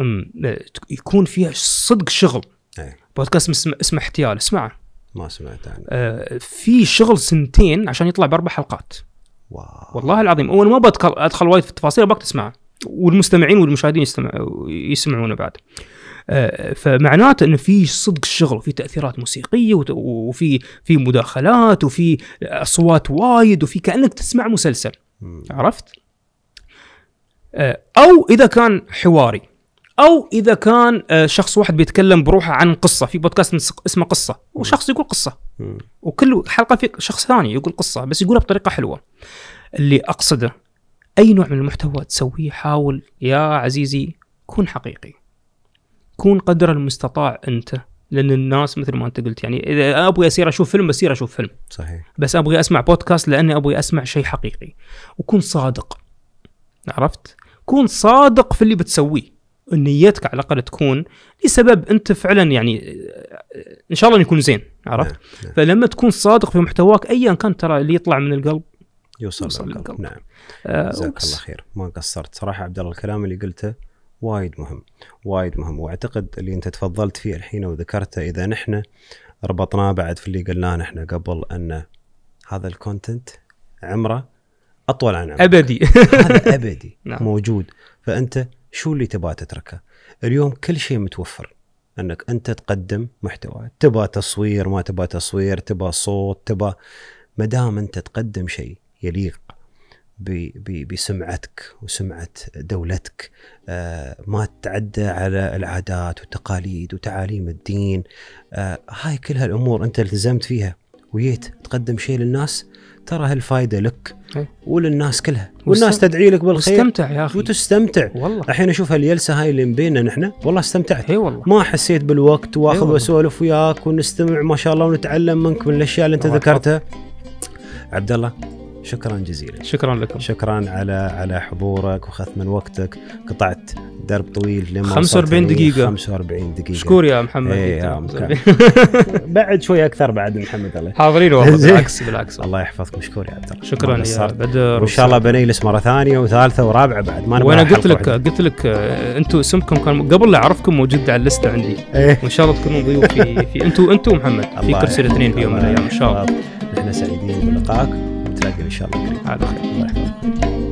آه، يكون فيها صدق شغل إيه. بودكاست اسمه احتيال اسمعه ما سمعت عنه آه في شغل سنتين عشان يطلع باربع حلقات واو. والله العظيم وانا ما بدخل ادخل وايد في التفاصيل ابغاك تسمع والمستمعين والمشاهدين يستمع يسمعونه بعد آه فمعناته انه في صدق الشغل وفي تاثيرات موسيقيه وفي في مداخلات وفي اصوات وايد وفي كانك تسمع مسلسل عرفت؟ آه او اذا كان حواري او اذا كان آه، شخص واحد بيتكلم بروحه عن قصه في بودكاست اسمه قصه وشخص يقول قصه وكل حلقه في شخص ثاني يقول قصه بس يقولها بطريقه حلوه اللي اقصده اي نوع من المحتوى تسويه حاول يا عزيزي كن حقيقي كون قدر المستطاع انت لان الناس مثل ما انت قلت يعني اذا ابغي اصير اشوف فيلم بصير اشوف فيلم صحيح بس ابغي اسمع بودكاست لاني ابغي اسمع شيء حقيقي وكون صادق عرفت كون صادق في اللي بتسويه نيتك على الاقل تكون لسبب انت فعلا يعني ان شاء الله يكون زين عرفت؟ نعم،, نعم. فلما تكون صادق في محتواك ايا كان ترى اللي يطلع من القلب يوصل, يوصل للقلب. للقلب نعم آه، جزاك آه الله خير ما قصرت صراحه عبد الله الكلام اللي قلته وايد مهم وايد مهم واعتقد اللي انت تفضلت فيه الحين وذكرته اذا نحن ربطناه بعد في اللي قلناه نحن قبل ان هذا الكونتنت عمره اطول عن عمرك ابدي هذا [LAUGHS] ابدي نعم. موجود فانت شو اللي تبغى تتركه اليوم كل شيء متوفر انك انت تقدم محتوى تبغى تصوير ما تبغى تصوير تبغى صوت تبغى ما دام انت تقدم شيء يليق بسمعتك وسمعة دولتك آه، ما تتعدى على العادات والتقاليد وتعاليم الدين آه، هاي كل هالأمور أنت التزمت فيها وجيت تقدم شيء للناس ترى هالفائده لك إيه. وللناس كلها والناس تدعي لك بالخير وتستمتع يا اخي وتستمتع والله الحين اشوف هاليلسه هاي اللي بيننا نحن والله استمتعت اي والله ما حسيت بالوقت واخذ إيه واسولف وياك ونستمع ما شاء الله ونتعلم منك من الاشياء اللي انت ذكرتها عبد الله شكرا جزيلا شكرا لكم شكرا على على حضورك واخذت من وقتك قطعت درب طويل لما 45 دقيقة 45 دقيقة شكور يا محمد ايه يا [LAUGHS] بعد شوي اكثر بعد محمد الله حاضرين والله إيه. بالعكس بالعكس الله يحفظك مشكور يا عبد الله شكرا يا بدر وان شاء الله بنجلس مرة ثانية وثالثة ورابعة بعد ما وانا قلت لك قلت لك آه، انتم اسمكم كان قبل لا اعرفكم موجود على اللستة عندي ايه وان شاء الله تكونون ضيوف في انتم انتم محمد في كرسي الاثنين في يوم من الايام ان شاء الله نحن سعيدين بلقائك güzel inşallah. Hadi bakalım.